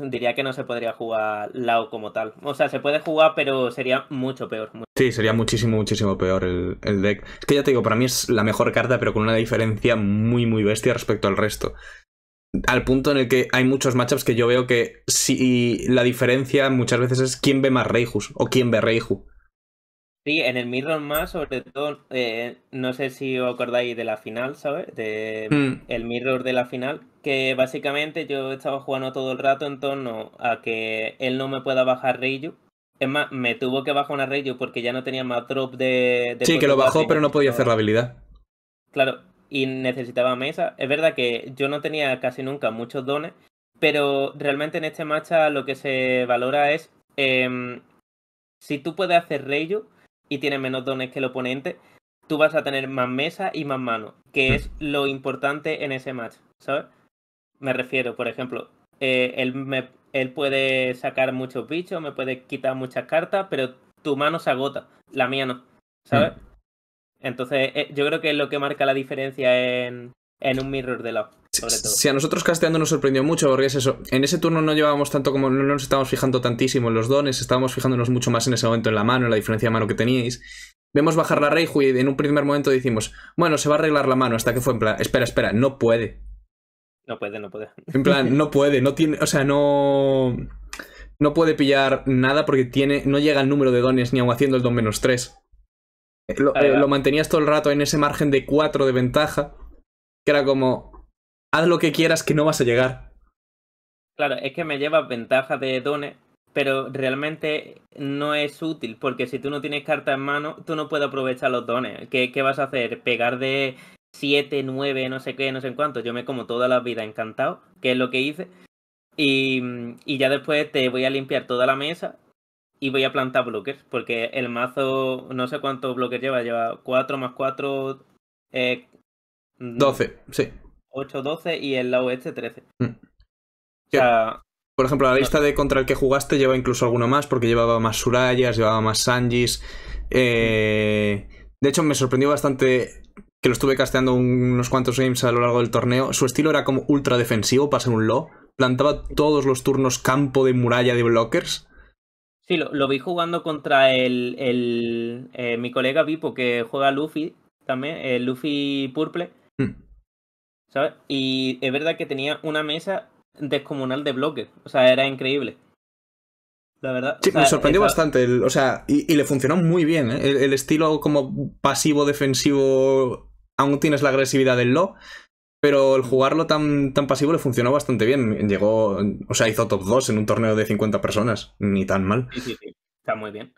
Diría que no se podría jugar Lao como tal. O sea, se puede jugar, pero sería mucho peor. sí, sería muchísimo, muchísimo peor el, deck. Es que ya te digo, para mí es la mejor carta, pero con una diferencia muy, muy bestia respecto al resto. Al punto en el que hay muchos matchups que yo veo que si la diferencia muchas veces es quién ve más Reijus o quién ve Reiju. Sí, en el Mirror más, sobre todo, eh, no sé si os acordáis de la final, ¿sabes? De mm. el Mirror de la final, que básicamente yo estaba jugando todo el rato en torno a que él no me pueda bajar Reiju. Es más, me tuvo que bajar una Reiju porque ya no tenía más drop de... sí, que lo bajó, pero no podía hacer la habilidad. Claro, y necesitaba mesa. Es verdad que yo no tenía casi nunca muchos dones, pero realmente en este matcha lo que se valora es... Em, si tú puedes hacer Reiju y tienes menos dones que el oponente, tú vas a tener más mesa y más mano, que mm. es lo importante en ese match, ¿sabes? Me refiero, por ejemplo, eh, él, puede sacar muchos bichos, me puede quitar muchas cartas, pero tu mano se agota, la mía no, ¿sabes? Mm. Entonces, eh, yo creo que es lo que marca la diferencia en, en un mirror de la. Si a nosotros casteando nos sorprendió mucho, porque es eso. En ese turno no llevábamos tanto como. No nos estábamos fijando tantísimo en los dones, estábamos fijándonos mucho más en ese momento en la mano, en la diferencia de mano que teníais. Vemos bajar la rey y en un primer momento decimos, bueno, se va a arreglar la mano, hasta que fue en plan, espera, espera, no puede. No puede, no puede. En plan, no puede, no tiene. O sea, no. No puede pillar nada porque tiene. No llega el número de dones ni aun haciendo el don menos 3. Eh, lo, eh, lo mantenías todo el rato en ese margen de 4 de ventaja que era como, haz lo que quieras que no vas a llegar. Claro, es que me llevas ventaja de dones, pero realmente no es útil, porque si tú no tienes carta en mano, tú no puedes aprovechar los dones. ¿Qué, vas a hacer? ¿Pegar de 7, 9, no sé qué, no sé cuánto? Yo me como toda la vida encantado, que es lo que hice. Y, y ya después te voy a limpiar toda la mesa y voy a plantar bloques, porque el mazo, no sé cuántos bloques lleva, lleva 4 más 4, eh, 12, sí. 8, 12 y el lado este 13. Mm. por ejemplo, la lista de contra el que jugaste lleva incluso alguno más, porque llevaba más Surayas, llevaba más Sanjis. Eh, de hecho, me sorprendió bastante que lo estuve casteando unos cuantos games a lo largo del torneo. Su estilo era como ultra defensivo para ser un low. Plantaba todos los turnos campo de muralla de blockers. Sí, lo, vi jugando contra el, eh, mi colega Vipo que juega Luffy también, eh, Luffy Purple. ¿sabes? Y es verdad que tenía una mesa descomunal de bloques, o sea, era increíble. La verdad. Sí, me sorprendió bastante, o sea, y, le funcionó muy bien, ¿eh? el, estilo como pasivo-defensivo, aún tienes la agresividad del lo pero el jugarlo tan, tan pasivo le funcionó bastante bien. Llegó, o sea, hizo top 2 en un torneo de 50 personas, ni tan mal. Sí, sí, sí, está muy bien.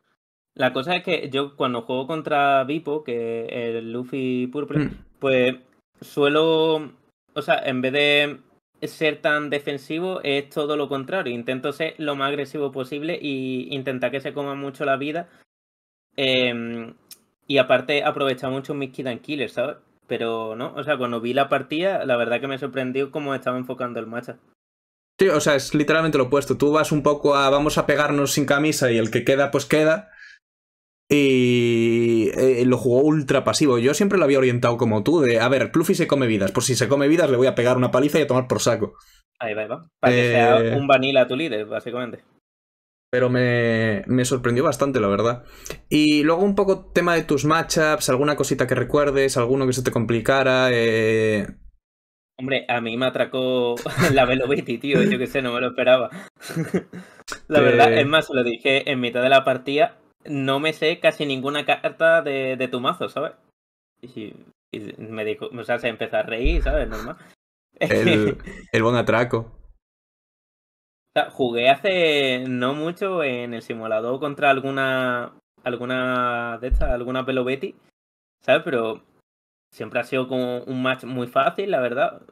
La cosa es que yo cuando juego contra Vipo, que el Luffy Purple, mm. pues suelo o sea, en vez de ser tan defensivo, es todo lo contrario. Intento ser lo más agresivo posible e intentar que se coma mucho la vida. Em, y aparte, aprovechar mucho mis Kidan killers, ¿sabes? Pero no, o sea, cuando vi la partida, la verdad que me sorprendió cómo estaba enfocando el matcha. Sí, o sea, es literalmente lo opuesto. Tú vas un poco a vamos a pegarnos sin camisa y el que queda, pues queda y eh, lo jugó ultra pasivo. Yo siempre lo había orientado como tú, de, a ver, Pluffy se come vidas, por pues si se come vidas le voy a pegar una paliza y a tomar por saco. Ahí va, ahí va. Para que sea eh, un vanilla tu líder, básicamente. Pero me, me, sorprendió bastante, la verdad. Y luego un poco tema de tus matchups, alguna cosita que recuerdes, alguno que se te complicara. Eh. Hombre, a mí me atracó la Veloviti, tío. Yo que sé, no me lo esperaba. la verdad, es más, lo dije en mitad de la partida no me sé casi ninguna carta de, tu mazo, ¿sabes? Y, y me dijo, o sea, se empezó a reír, ¿sabes? Normal. El, el buen atraco. O sea, jugué hace no mucho en el simulador contra alguna alguna de estas, alguna pelobetti ¿sabes? Pero siempre ha sido como un match muy fácil, la verdad.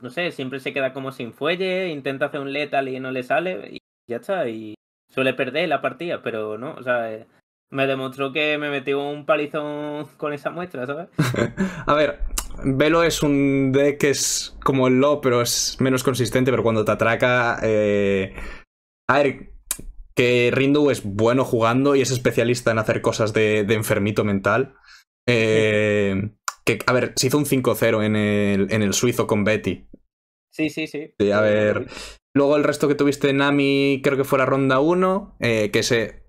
no sé, siempre se queda como sin fuelle, intenta hacer un letal y no le sale y ya está. Y suele perder la partida, pero no, o sea, eh, me demostró que me metió un palizón con esa muestra, ¿sabes? a ver, Velo es un deck que es como el lo pero es menos consistente, pero cuando te atraca... Eh, a ver, que Rindu es bueno jugando y es especialista en hacer cosas de, enfermito mental. Eh, que, a ver, se hizo un 5-0 en el, en el suizo con Betty. Sí, sí, sí. Sí, a ver, Luego el resto que tuviste Nami, creo que fue la ronda 1, eh, que sé.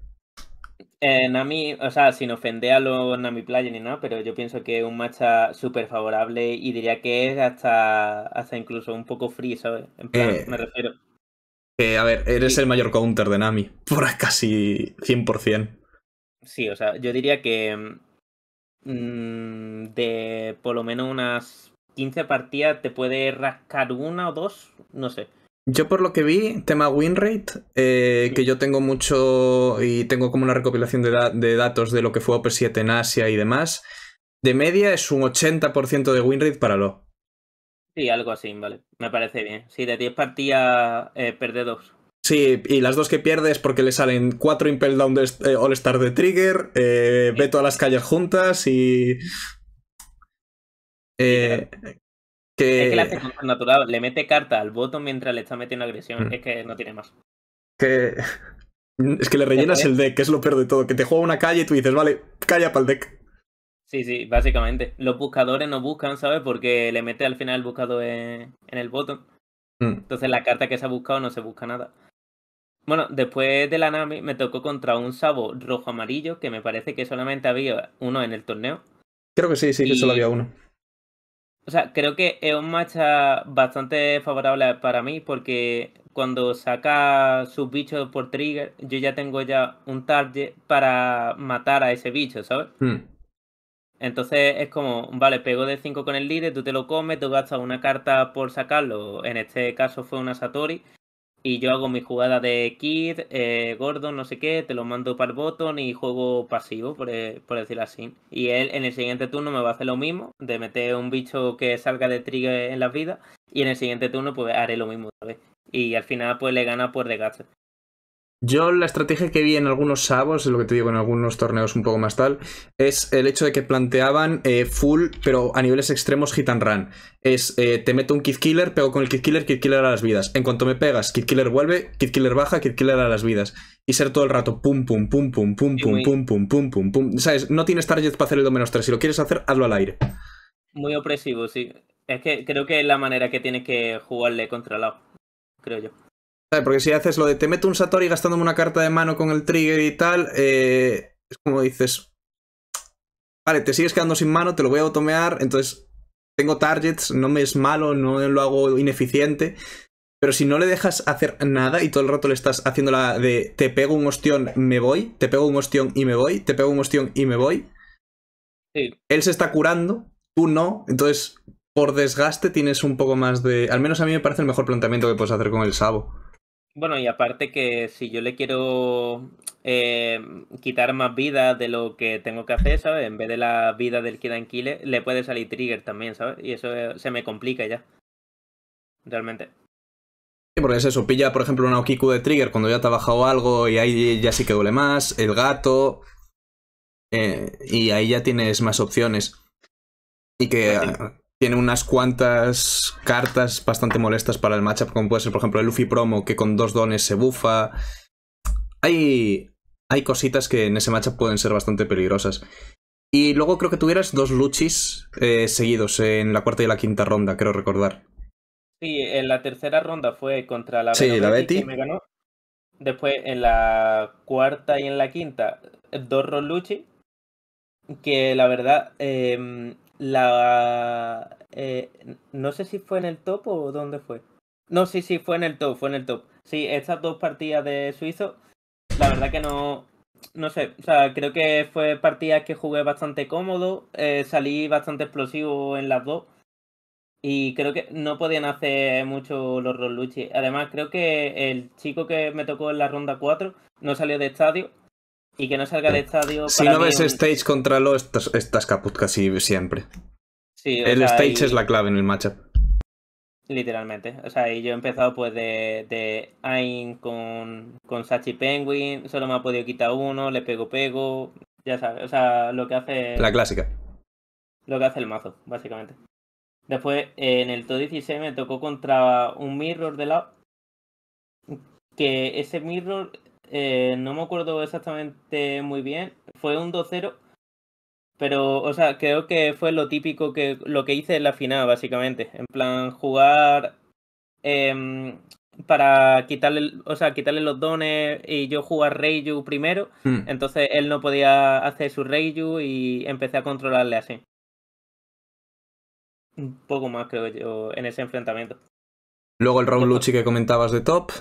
Eh, Nami, o sea, sin ofender a los Nami Playa ni nada, pero yo pienso que es un matcha súper favorable y diría que es hasta, hasta incluso un poco free, ¿sabes? En plan, eh, me refiero. Eh, a ver, eres el mayor counter de Nami, por casi 100%. Sí, o sea, yo diría que mm, de por lo menos unas 15 partidas te puede rascar una o dos, no sé. Yo por lo que vi, tema winrate, eh, que yo tengo mucho y tengo como una recopilación de, datos de lo que fue OP7 en Asia y demás, de media es un 80% de winrate para lo. Sí, algo así, vale. Me parece bien. Sí, de 10 partidas eh, perde 2. Sí, y las dos que pierde es porque le salen 4 Impel Down eh, All Star de Trigger, eh, ve todas las calles juntas y... Eh, es que la hace natural, le mete carta al botón mientras le está metiendo agresión, mm. es que no tiene más. Es que le rellenas el deck, que es lo peor de todo, que te juega una calle y tú dices, vale, calla para el deck. Sí, sí, básicamente. Los buscadores no buscan, ¿sabes? Porque le mete al final el buscador en, el botón mm. Entonces la carta que se ha buscado no se busca nada. Bueno, después de la Nami me tocó contra un Sabo rojo-amarillo, que me parece que solamente había uno en el torneo. Creo que sí, sí, que solo había uno o sea, creo que es un match ah, bastante favorable para mí porque cuando saca sus bichos por trigger, yo ya tengo ya un target para matar a ese bicho, ¿sabes? Hmm. Entonces es como, vale, pego de 5 con el líder, tú te lo comes, tú gastas una carta por sacarlo. En este caso fue una Satori y yo hago mi jugada de Kid, eh, Gordon, no sé qué, te lo mando para el botón y juego pasivo, eh, por, decirlo así. Y él en el siguiente turno me va a hacer lo mismo, de meter un bicho que salga de trigger en la vida. y en el siguiente turno pues haré lo mismo otra vez. Y al final pues le gana por desgaste. Yo la estrategia que vi en algunos sabos, es lo que te digo, en algunos torneos un poco más tal, es el hecho de que planteaban eh, full, pero a niveles extremos hit and run. Es, eh, te meto un kid killer, pego con el kid killer, kid killer a las vidas. En cuanto me pegas, kid killer vuelve, kid killer baja, kid killer a las vidas. Y ser todo el rato pum, pum, pum, pum, pum, pum, pum, pum, pum, pum, pum. ¿Sabes? No tienes target para hacer el 2 menos 3. Si lo quieres hacer, hazlo al aire. Muy opresivo, sí. Es que creo que es la manera que tienes que jugarle contra el lado, creo yo. Porque si haces lo de te meto un Satori gastándome una carta de mano con el trigger y tal, eh, es como dices, vale, te sigues quedando sin mano, te lo voy a automear, entonces tengo targets, no me es malo, no lo hago ineficiente. Pero si no le dejas hacer nada y todo el rato le estás haciendo la de te pego un ostión, me voy, te pego un ostión y me voy, te pego un ostión y me voy. Él se está curando, tú no, entonces por desgaste tienes un poco más de... Al menos a mí me parece el mejor planteamiento que puedes hacer con el Sabo. Bueno, y aparte que si yo le quiero em, quitar más vida de lo que tengo que hacer, ¿sabes? En vez de la vida del da Quile, le puede salir Trigger también, ¿sabes? Y eso eh, se me complica ya. Realmente. Sí, porque es eso, pilla por ejemplo una Okiku de Trigger cuando ya te ha bajado algo y ahí ya sí que duele más, el gato, eh, y ahí ya tienes más opciones. Y que... Pues tiene unas cuantas cartas bastante molestas para el matchup, como puede ser, por ejemplo, el Luffy Promo, que con dos dones se bufa. Hay, hay cositas que en ese matchup pueden ser bastante peligrosas. Y luego creo que tuvieras dos Luchis eh, seguidos en la cuarta y la quinta ronda, creo recordar. Sí, en la tercera ronda fue contra la, sí, la Betty. Que me ganó. Después en la cuarta y en la quinta, dos Luchi. que la verdad em, la... Eh, no sé si fue en el top o dónde fue. No, sí, sí, fue en el top, fue en el top. Sí, estas dos partidas de suizo, la verdad que no... No sé, o sea, creo que fue partidas que jugué bastante cómodo, eh, salí bastante explosivo en las dos. Y creo que no podían hacer mucho los Rolucci. Además, creo que el chico que me tocó en la ronda 4 no salió de estadio y que no salga del estadio. Si no ves Stage contra Lo, estás, capuz casi siempre. el Stage es la clave en el matchup. Literalmente. O sea, y yo he empezado pues de, de Ain con, con Sachi Penguin, solo me ha podido quitar uno, le pego pego, ya sabes, o sea, lo que hace... La clásica. Lo que hace el mazo, básicamente. Después, en el to 16 me tocó contra un Mirror de la... Que ese Mirror eh, no me acuerdo exactamente muy bien, fue un 2-0, pero, o sea, creo que fue lo típico que lo que hice en la final, básicamente. En plan, jugar em, para quitarle, o sea, quitarle los dones y yo jugar Reiju primero. Hmm. Entonces él no podía hacer su Reiju y empecé a controlarle así. Un poco más, creo yo, en ese enfrentamiento. Luego el round Luchi que comentabas de top.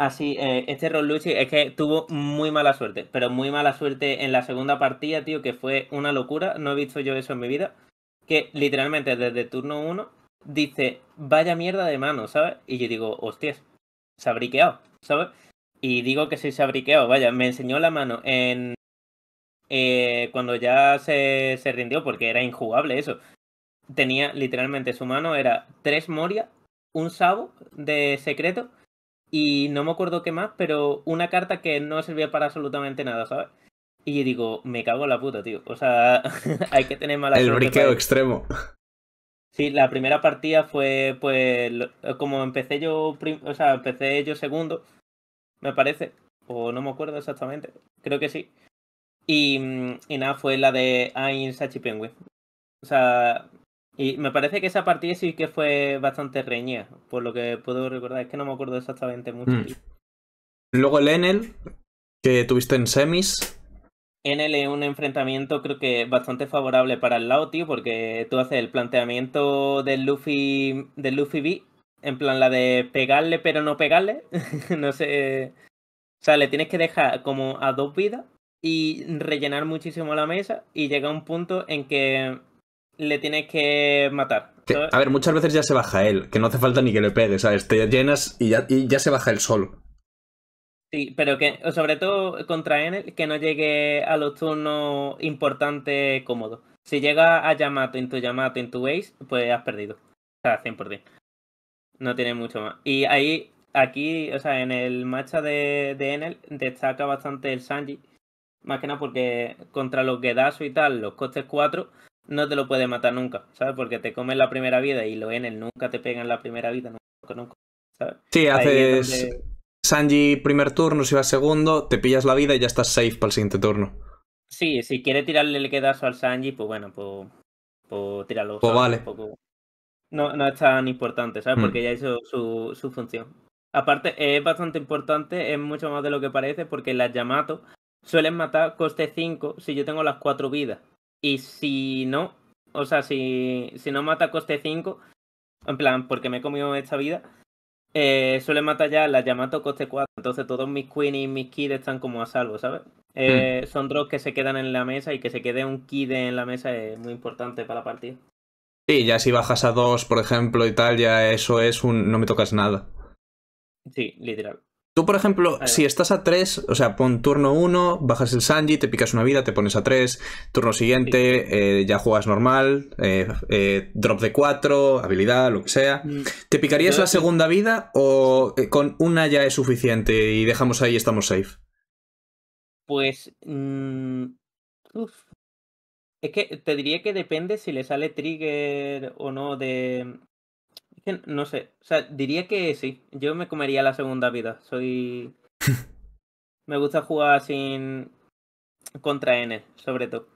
Así, ah, este eh, este es que tuvo muy mala suerte, pero muy mala suerte en la segunda partida, tío, que fue una locura. No he visto yo eso en mi vida. Que literalmente desde turno uno dice, vaya mierda de mano, ¿sabes? Y yo digo, hostias, se ha ¿sabes? Y digo que sí se ha vaya, me enseñó la mano en. Eh, cuando ya se, se rindió, porque era injugable eso. Tenía literalmente su mano, era tres Moria, un Sabo de secreto y no me acuerdo qué más, pero una carta que no servía para absolutamente nada, ¿sabes? Y digo, me cago en la puta, tío. O sea, hay que tener mala El briqueo extremo. Sí, la primera partida fue, pues, como empecé yo, o sea, empecé yo segundo, me parece, o no me acuerdo exactamente, creo que sí. Y, y nada, fue la de Sachi Penguin. O sea, y me parece que esa partida sí que fue bastante reñida, por lo que puedo recordar. Es que no me acuerdo exactamente mucho. Mm. Luego el Enel, que tuviste en semis. Enel es un enfrentamiento creo que bastante favorable para el lado, tío, porque tú haces el planteamiento del Luffy, del Luffy B, en plan la de pegarle pero no pegarle. no sé. O sea, le tienes que dejar como a dos vidas y rellenar muchísimo la mesa y llega un punto en que le tienes que matar. A ver, muchas veces ya se baja él, que no hace falta ni que le pegues, ¿sabes? Te llenas y ya, se baja el solo. Sí, pero que sobre todo contra Enel, que no llegue a los turnos importantes cómodos. Si llega a Yamato en tu Yamato en tu Ace, pues has perdido. O sea, 100%. No tiene mucho más. Y ahí, aquí, o sea, en el matcha de, Enel destaca bastante el Sanji. Más que nada porque contra los Gedasu y tal, los costes 4, no te lo puede matar nunca, ¿sabes? Porque te comen la primera vida y lo en el. nunca te pegan la primera vida, nunca, nunca, Sí, haces Sanji primer turno, si vas segundo, te pillas la vida y ya estás safe para el siguiente turno. Sí, si quiere tirarle el quedazo al Sanji, pues bueno, pues, pues tíralo. Pues vale. Poco... No, no es tan importante, ¿sabes? Mm. Porque ya hizo su, su función. Aparte, es bastante importante, es mucho más de lo que parece, porque las Yamato suelen matar coste 5 si yo tengo las 4 vidas. Y si no, o sea, si, si no mata coste 5, en plan, porque me he comido esta vida, eh, suele matar ya la Yamato coste 4. Entonces todos mis Queen y mis kids están como a salvo, ¿sabes? Eh, hmm. Son drops que se quedan en la mesa y que se quede un Kid en la mesa es muy importante para la partida. Sí, ya si bajas a 2, por ejemplo, y tal, ya eso es un no me tocas nada. Sí, literal. Tú, por ejemplo, si estás a 3, o sea, pon turno 1, bajas el Sanji, te picas una vida, te pones a 3, turno siguiente, eh, ya juegas normal, eh, eh, drop de 4, habilidad, lo que sea. Mm. ¿Te picarías esa la segunda vida o con una ya es suficiente y dejamos ahí y estamos safe? Pues... Mm, es que te diría que depende si le sale trigger o no de, no sé, o sea, diría que sí. Yo me comería la segunda vida. Soy. me gusta jugar sin. contra N, sobre todo.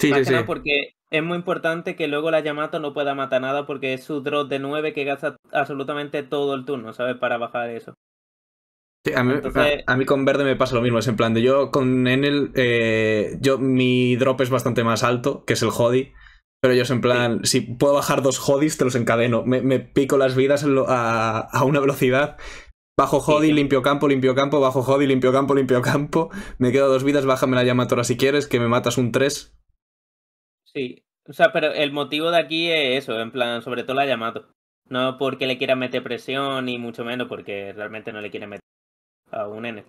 Sí, sí, sí. porque es muy importante que luego la Yamato no pueda matar nada porque es su drop de 9 que gasta absolutamente todo el turno, ¿sabes? Para bajar eso. a mí, con verde me pasa lo mismo, es en plan de yo con Enel, eh, yo mi drop es bastante más alto, que es el Hody, pero ellos en plan, si puedo bajar dos hodis, te los encadeno. Me, pico las vidas a, una velocidad. Bajo hodi, limpio campo, limpio campo, bajo hodi, limpio campo, limpio campo. Me quedo dos vidas, bájame la llamatora si quieres, que me matas un 3. Sí, o sea, pero el motivo de aquí es eso, en plan, sobre todo la llamado No porque le quiera meter presión, ni mucho menos porque realmente no le quiere meter a un N.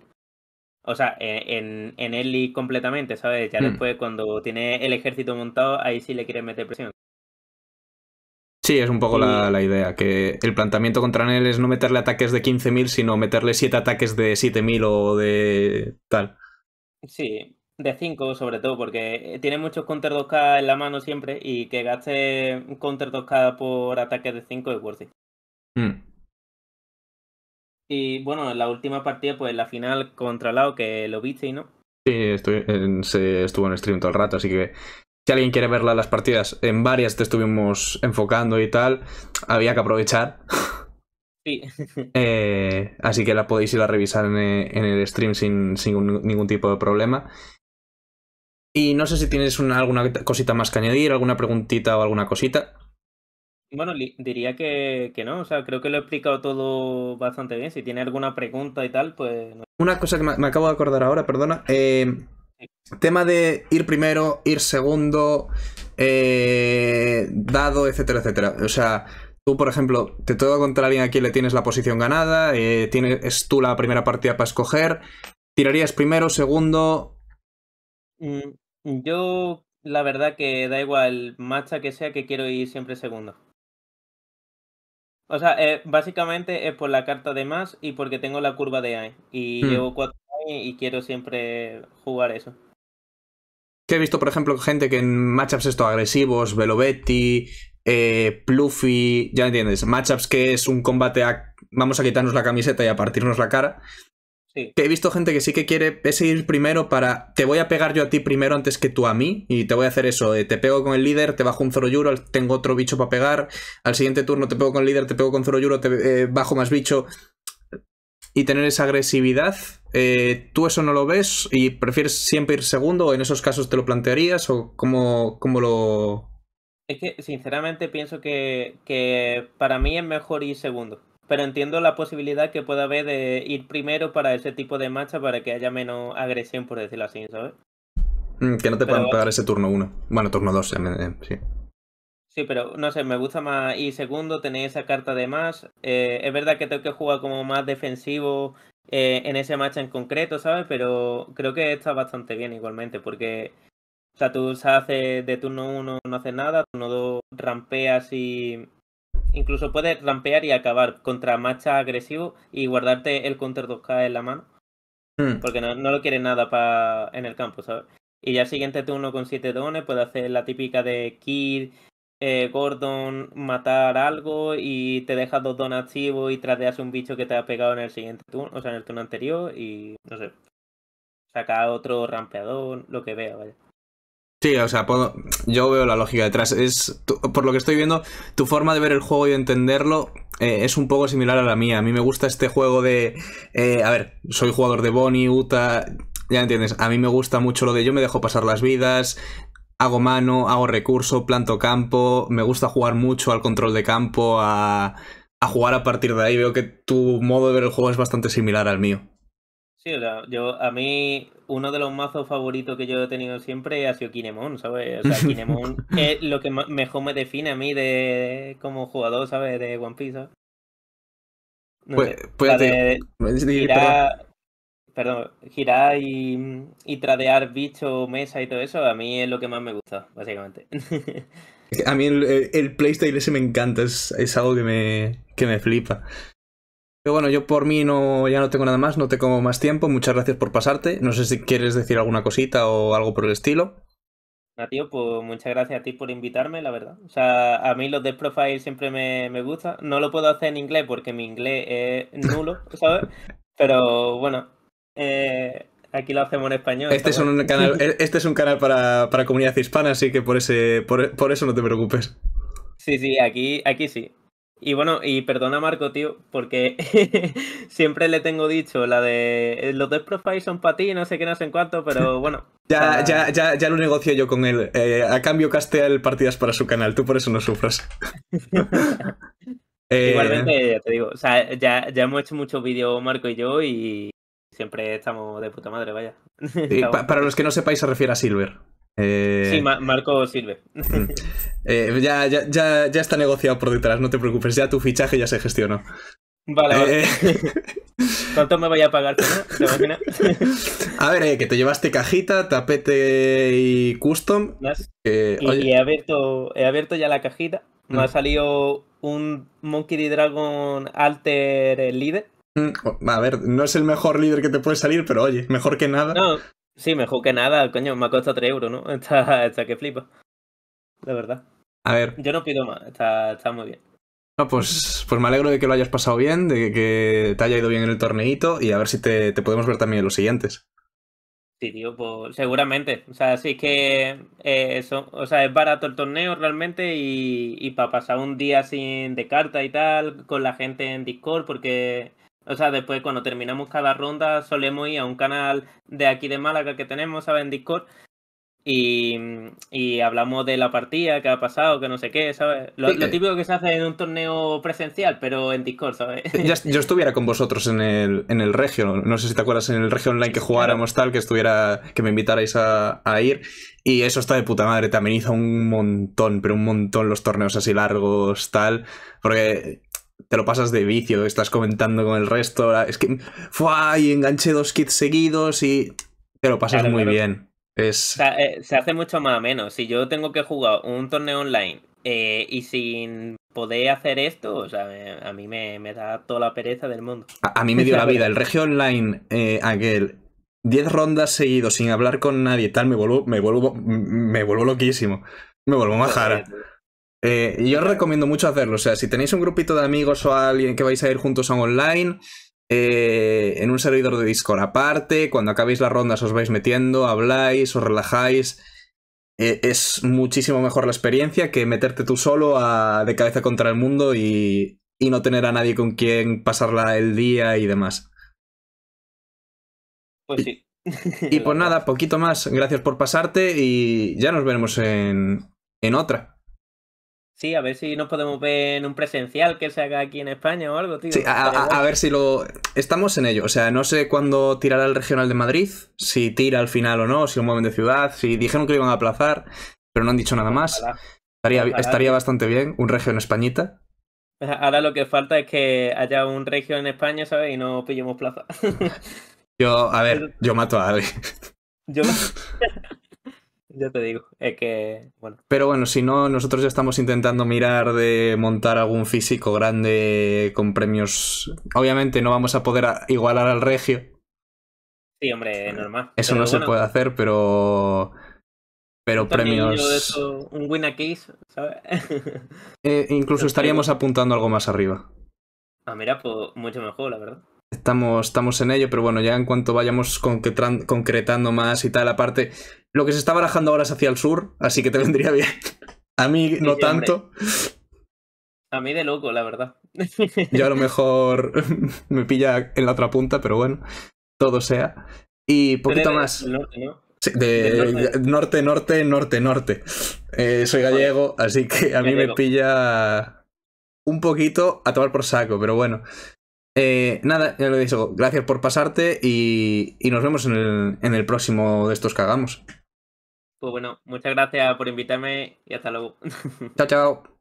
O sea, en, en y completamente, ¿sabes? Ya hmm. después cuando tiene el ejército montado, ahí sí le quieren meter presión. Sí, es un poco la, idea, que el planteamiento contra él es no meterle ataques de 15.000, sino meterle 7 ataques de 7.000 o de tal. Sí, de 5 sobre todo, porque tiene muchos counter 2K en la mano siempre y que gaste counter 2K por ataques de 5 es worth Mm. Y bueno, la última partida, pues la final contra Lao, que lo ¿y ¿no? Sí, se estuvo en stream todo el rato, así que si alguien quiere verla las partidas, en varias te estuvimos enfocando y tal, había que aprovechar. Sí. Eh, así que la podéis ir a revisar en, el stream sin, ningún tipo de problema. Y no sé si tienes alguna cosita más que añadir, alguna preguntita o alguna cosita. Bueno, diría que, no, o sea, creo que lo he explicado todo bastante bien. Si tiene alguna pregunta y tal, pues... Una cosa que me, acabo de acordar ahora, perdona. Eh, tema de ir primero, ir segundo, eh, dado, etcétera, etcétera. O sea, tú, por ejemplo, te toca contra alguien a quien le tienes la posición ganada, eh, tienes es tú la primera partida para escoger. ¿Tirarías primero, segundo? Mm, yo, la verdad que da igual, macha que sea, que quiero ir siempre segundo. O sea, eh, básicamente es por la carta de más y porque tengo la curva de AI. Y hmm. llevo 4 y quiero siempre jugar eso. Que he visto, por ejemplo, gente que en matchups esto agresivos, Velovetti, eh, Pluffy, ya entiendes, matchups que es un combate a vamos a quitarnos la camiseta y a partirnos la cara, que he visto gente que sí que quiere ese ir primero para. Te voy a pegar yo a ti primero antes que tú a mí. Y te voy a hacer eso. Eh, te pego con el líder, te bajo un yuro tengo otro bicho para pegar. Al siguiente turno te pego con el líder, te pego con yuro te eh, bajo más bicho. Y tener esa agresividad. Eh, ¿Tú eso no lo ves? ¿Y prefieres siempre ir segundo? ¿O en esos casos te lo plantearías? ¿O cómo, cómo lo.? Es que sinceramente pienso que, que para mí es mejor ir segundo pero entiendo la posibilidad que pueda haber de ir primero para ese tipo de marcha para que haya menos agresión, por decirlo así, ¿sabes? Mm, que no te puedan pagar ese turno 1. Bueno, turno 2, sí. Sí, pero no sé, me gusta más. Y segundo, tenéis esa carta de más. Eh, es verdad que tengo que jugar como más defensivo eh, en ese match en concreto, ¿sabes? Pero creo que está bastante bien igualmente, porque. O sea, tú se hace de turno 1 no hace nada, turno 2 rampeas y Incluso puedes rampear y acabar contra macha agresivo y guardarte el counter 2K en la mano. Hmm. Porque no, lo quiere nada para en el campo, ¿sabes? Y ya el siguiente turno con 7 dones puede hacer la típica de Kid, eh, Gordon, matar algo y te dejas dos dones activos y tradeas un bicho que te ha pegado en el siguiente turno, o sea, en el turno anterior y no sé. Saca otro rampeador, lo que vea, vale. Sí, o sea, puedo, yo veo la lógica detrás. Es, por lo que estoy viendo, tu forma de ver el juego y entenderlo eh, es un poco similar a la mía. A mí me gusta este juego de... Eh, a ver, soy jugador de Bonnie, Uta... Ya entiendes, a mí me gusta mucho lo de yo me dejo pasar las vidas, hago mano, hago recurso, planto campo, me gusta jugar mucho al control de campo, a, a jugar a partir de ahí. Veo que tu modo de ver el juego es bastante similar al mío. Sí, o yo a mí uno de los mazos favoritos que yo he tenido siempre ha sido Kinemon, ¿sabes? O sea, Kinemon es lo que mejor me define a mí de como jugador, ¿sabes? De One Piece. ¿sabes? pues, pues girar, y, y tradear bicho, mesa y todo eso, a mí es lo que más me gusta, básicamente. a mí el, playstyle ese me encanta, es, es algo que me, que me flipa. Pero bueno, yo por mí no, ya no tengo nada más, no tengo como más tiempo. Muchas gracias por pasarte. No sé si quieres decir alguna cosita o algo por el estilo. Ah, pues muchas gracias a ti por invitarme, la verdad. O sea, a mí los de Profile siempre me, me gusta. No lo puedo hacer en inglés porque mi inglés es nulo, ¿sabes? Pero bueno, eh, aquí lo hacemos en español. Este, es un, canal, e-, este es un canal para, para comunidad hispana, así que por, ese, por eso no te preocupes. Sí, sí, aquí, aquí sí. Y bueno, y perdona Marco, tío, porque siempre le tengo dicho la de eh, los dos profiles son para ti, no sé qué, no sé en cuánto, pero bueno. ya, ya, ya, ya lo negocio yo con él. Eh, a cambio castear partidas para su canal, tú por eso no sufras. Eh, Igualmente, ya te digo, o sea, ya, hemos hecho muchos vídeos Marco y yo y siempre estamos de puta madre, vaya. para los que no sepáis se refiere a Silver sí, eh, Marco sirve. Mm. Eh, ya, ya, está negociado por detrás, no te preocupes, ya tu fichaje ya se gestionó. Vale, eh, ¿Cuánto me voy a pagar? a ver, que te llevaste cajita, tapete y custom. y, he, abierto, ya la cajita. Me ha mm. salido un Monkey Dragon Alter Líder. Mm, a ver, no es el mejor líder que te puede salir, pero oye, mejor que nada. No, Sí, mejor que nada, coño, me ha costado 3 euros, ¿no? Está, está que flipa. La verdad. A ver. Yo no pido más, está, está muy bien. No, pues, pues me alegro de que lo hayas pasado bien, de que, te haya ido bien en el torneito y a ver si te, te podemos ver también en los siguientes. Sí, tío, pues seguramente. O sea, sí es que eh, o sea, es barato el torneo realmente y, y para pasar un día sin de carta y tal, con la gente en Discord, porque o sea, después cuando terminamos cada ronda solemos ir a un canal de aquí de Málaga que tenemos, ¿sabes? En Discord. Y, y hablamos de la partida, que ha pasado, que no sé qué, ¿sabes? Lo, típico que se hace en un torneo presencial, pero en Discord, ¿sabes? yo estuviera con vosotros en el, en el Regio, no sé si te acuerdas, en el Regio Online que jugáramos tal, que estuviera, que me invitarais a, a ir. Y eso está de puta madre, también hizo un montón, pero un montón los torneos así largos, tal. Porque te lo pasas de vicio, estás comentando con el resto. Es que, fue Y enganché dos kits seguidos y te lo pasas muy bien. Es... Eh, se hace mucho más menos. Si yo tengo que jugar un torneo online eh, y sin poder hacer esto, a mí me, da toda la pereza del mundo. A, mí me dio la vida. El Regio Online, eh, aquel, 10 rondas seguidos sin hablar con nadie, tal, me vuelvo, me vuelvo, me vuelvo loquísimo. Me vuelvo majara. Eh, yo os recomiendo mucho hacerlo. O sea, si tenéis un grupito de amigos o alguien que vais a ir juntos a online, eh, en un servidor de Discord aparte, cuando acabéis la ronda os vais metiendo, habláis, os relajáis. E, es muchísimo mejor la experiencia que meterte tú solo de cabeza contra el mundo y, no tener a nadie con quien pasarla el día y demás. Pues sí. Y, y pues nada, poquito más. Gracias por pasarte y ya nos veremos en, en otra. Sí, a ver si nos podemos ver en un presencial que se haga aquí en España o algo, tío. Sí, a, ver si lo... Estamos en ello. O sea, no sé cuándo tirará el regional de Madrid, si tira al final o no, si lo mueven de ciudad, si dijeron que lo iban a aplazar, pero no han dicho nada más. Estaría, bastante bien un regio en Españita. Pues ahora lo que falta es que haya un regio en España, ¿sabes? Y no pillemos plaza. yo, a ver, yo mato a alguien. Yo... mato... Ya te digo, es que, bueno. Pero bueno, si no, nosotros ya estamos intentando mirar de montar algún físico grande con premios. Obviamente no vamos a poder igualar al regio. Sí, hombre, normal. Eso no se puede hacer, pero. Pero premios. un win case, ¿sabes? Eh, incluso estaríamos apuntando algo más arriba. Ah, mira, pues mucho mejor, la verdad. Estamos, estamos en ello, pero bueno, ya en cuanto vayamos concretando más y tal, aparte, lo que se está barajando ahora es hacia el sur, así que te vendría bien. A mí no tanto. A mí de loco, la verdad. Yo a lo mejor me pilla en la otra punta, pero bueno, todo sea. Y poquito más. norte, norte. norte, norte, norte, eh, soy gallego, así que a mí me pilla un poquito a tomar por saco, pero bueno. Eh, nada, ya lo he dicho. Gracias por pasarte y, nos vemos en el, en el, próximo de estos que hagamos. Pues bueno, muchas gracias por invitarme y hasta luego. Chao, chao.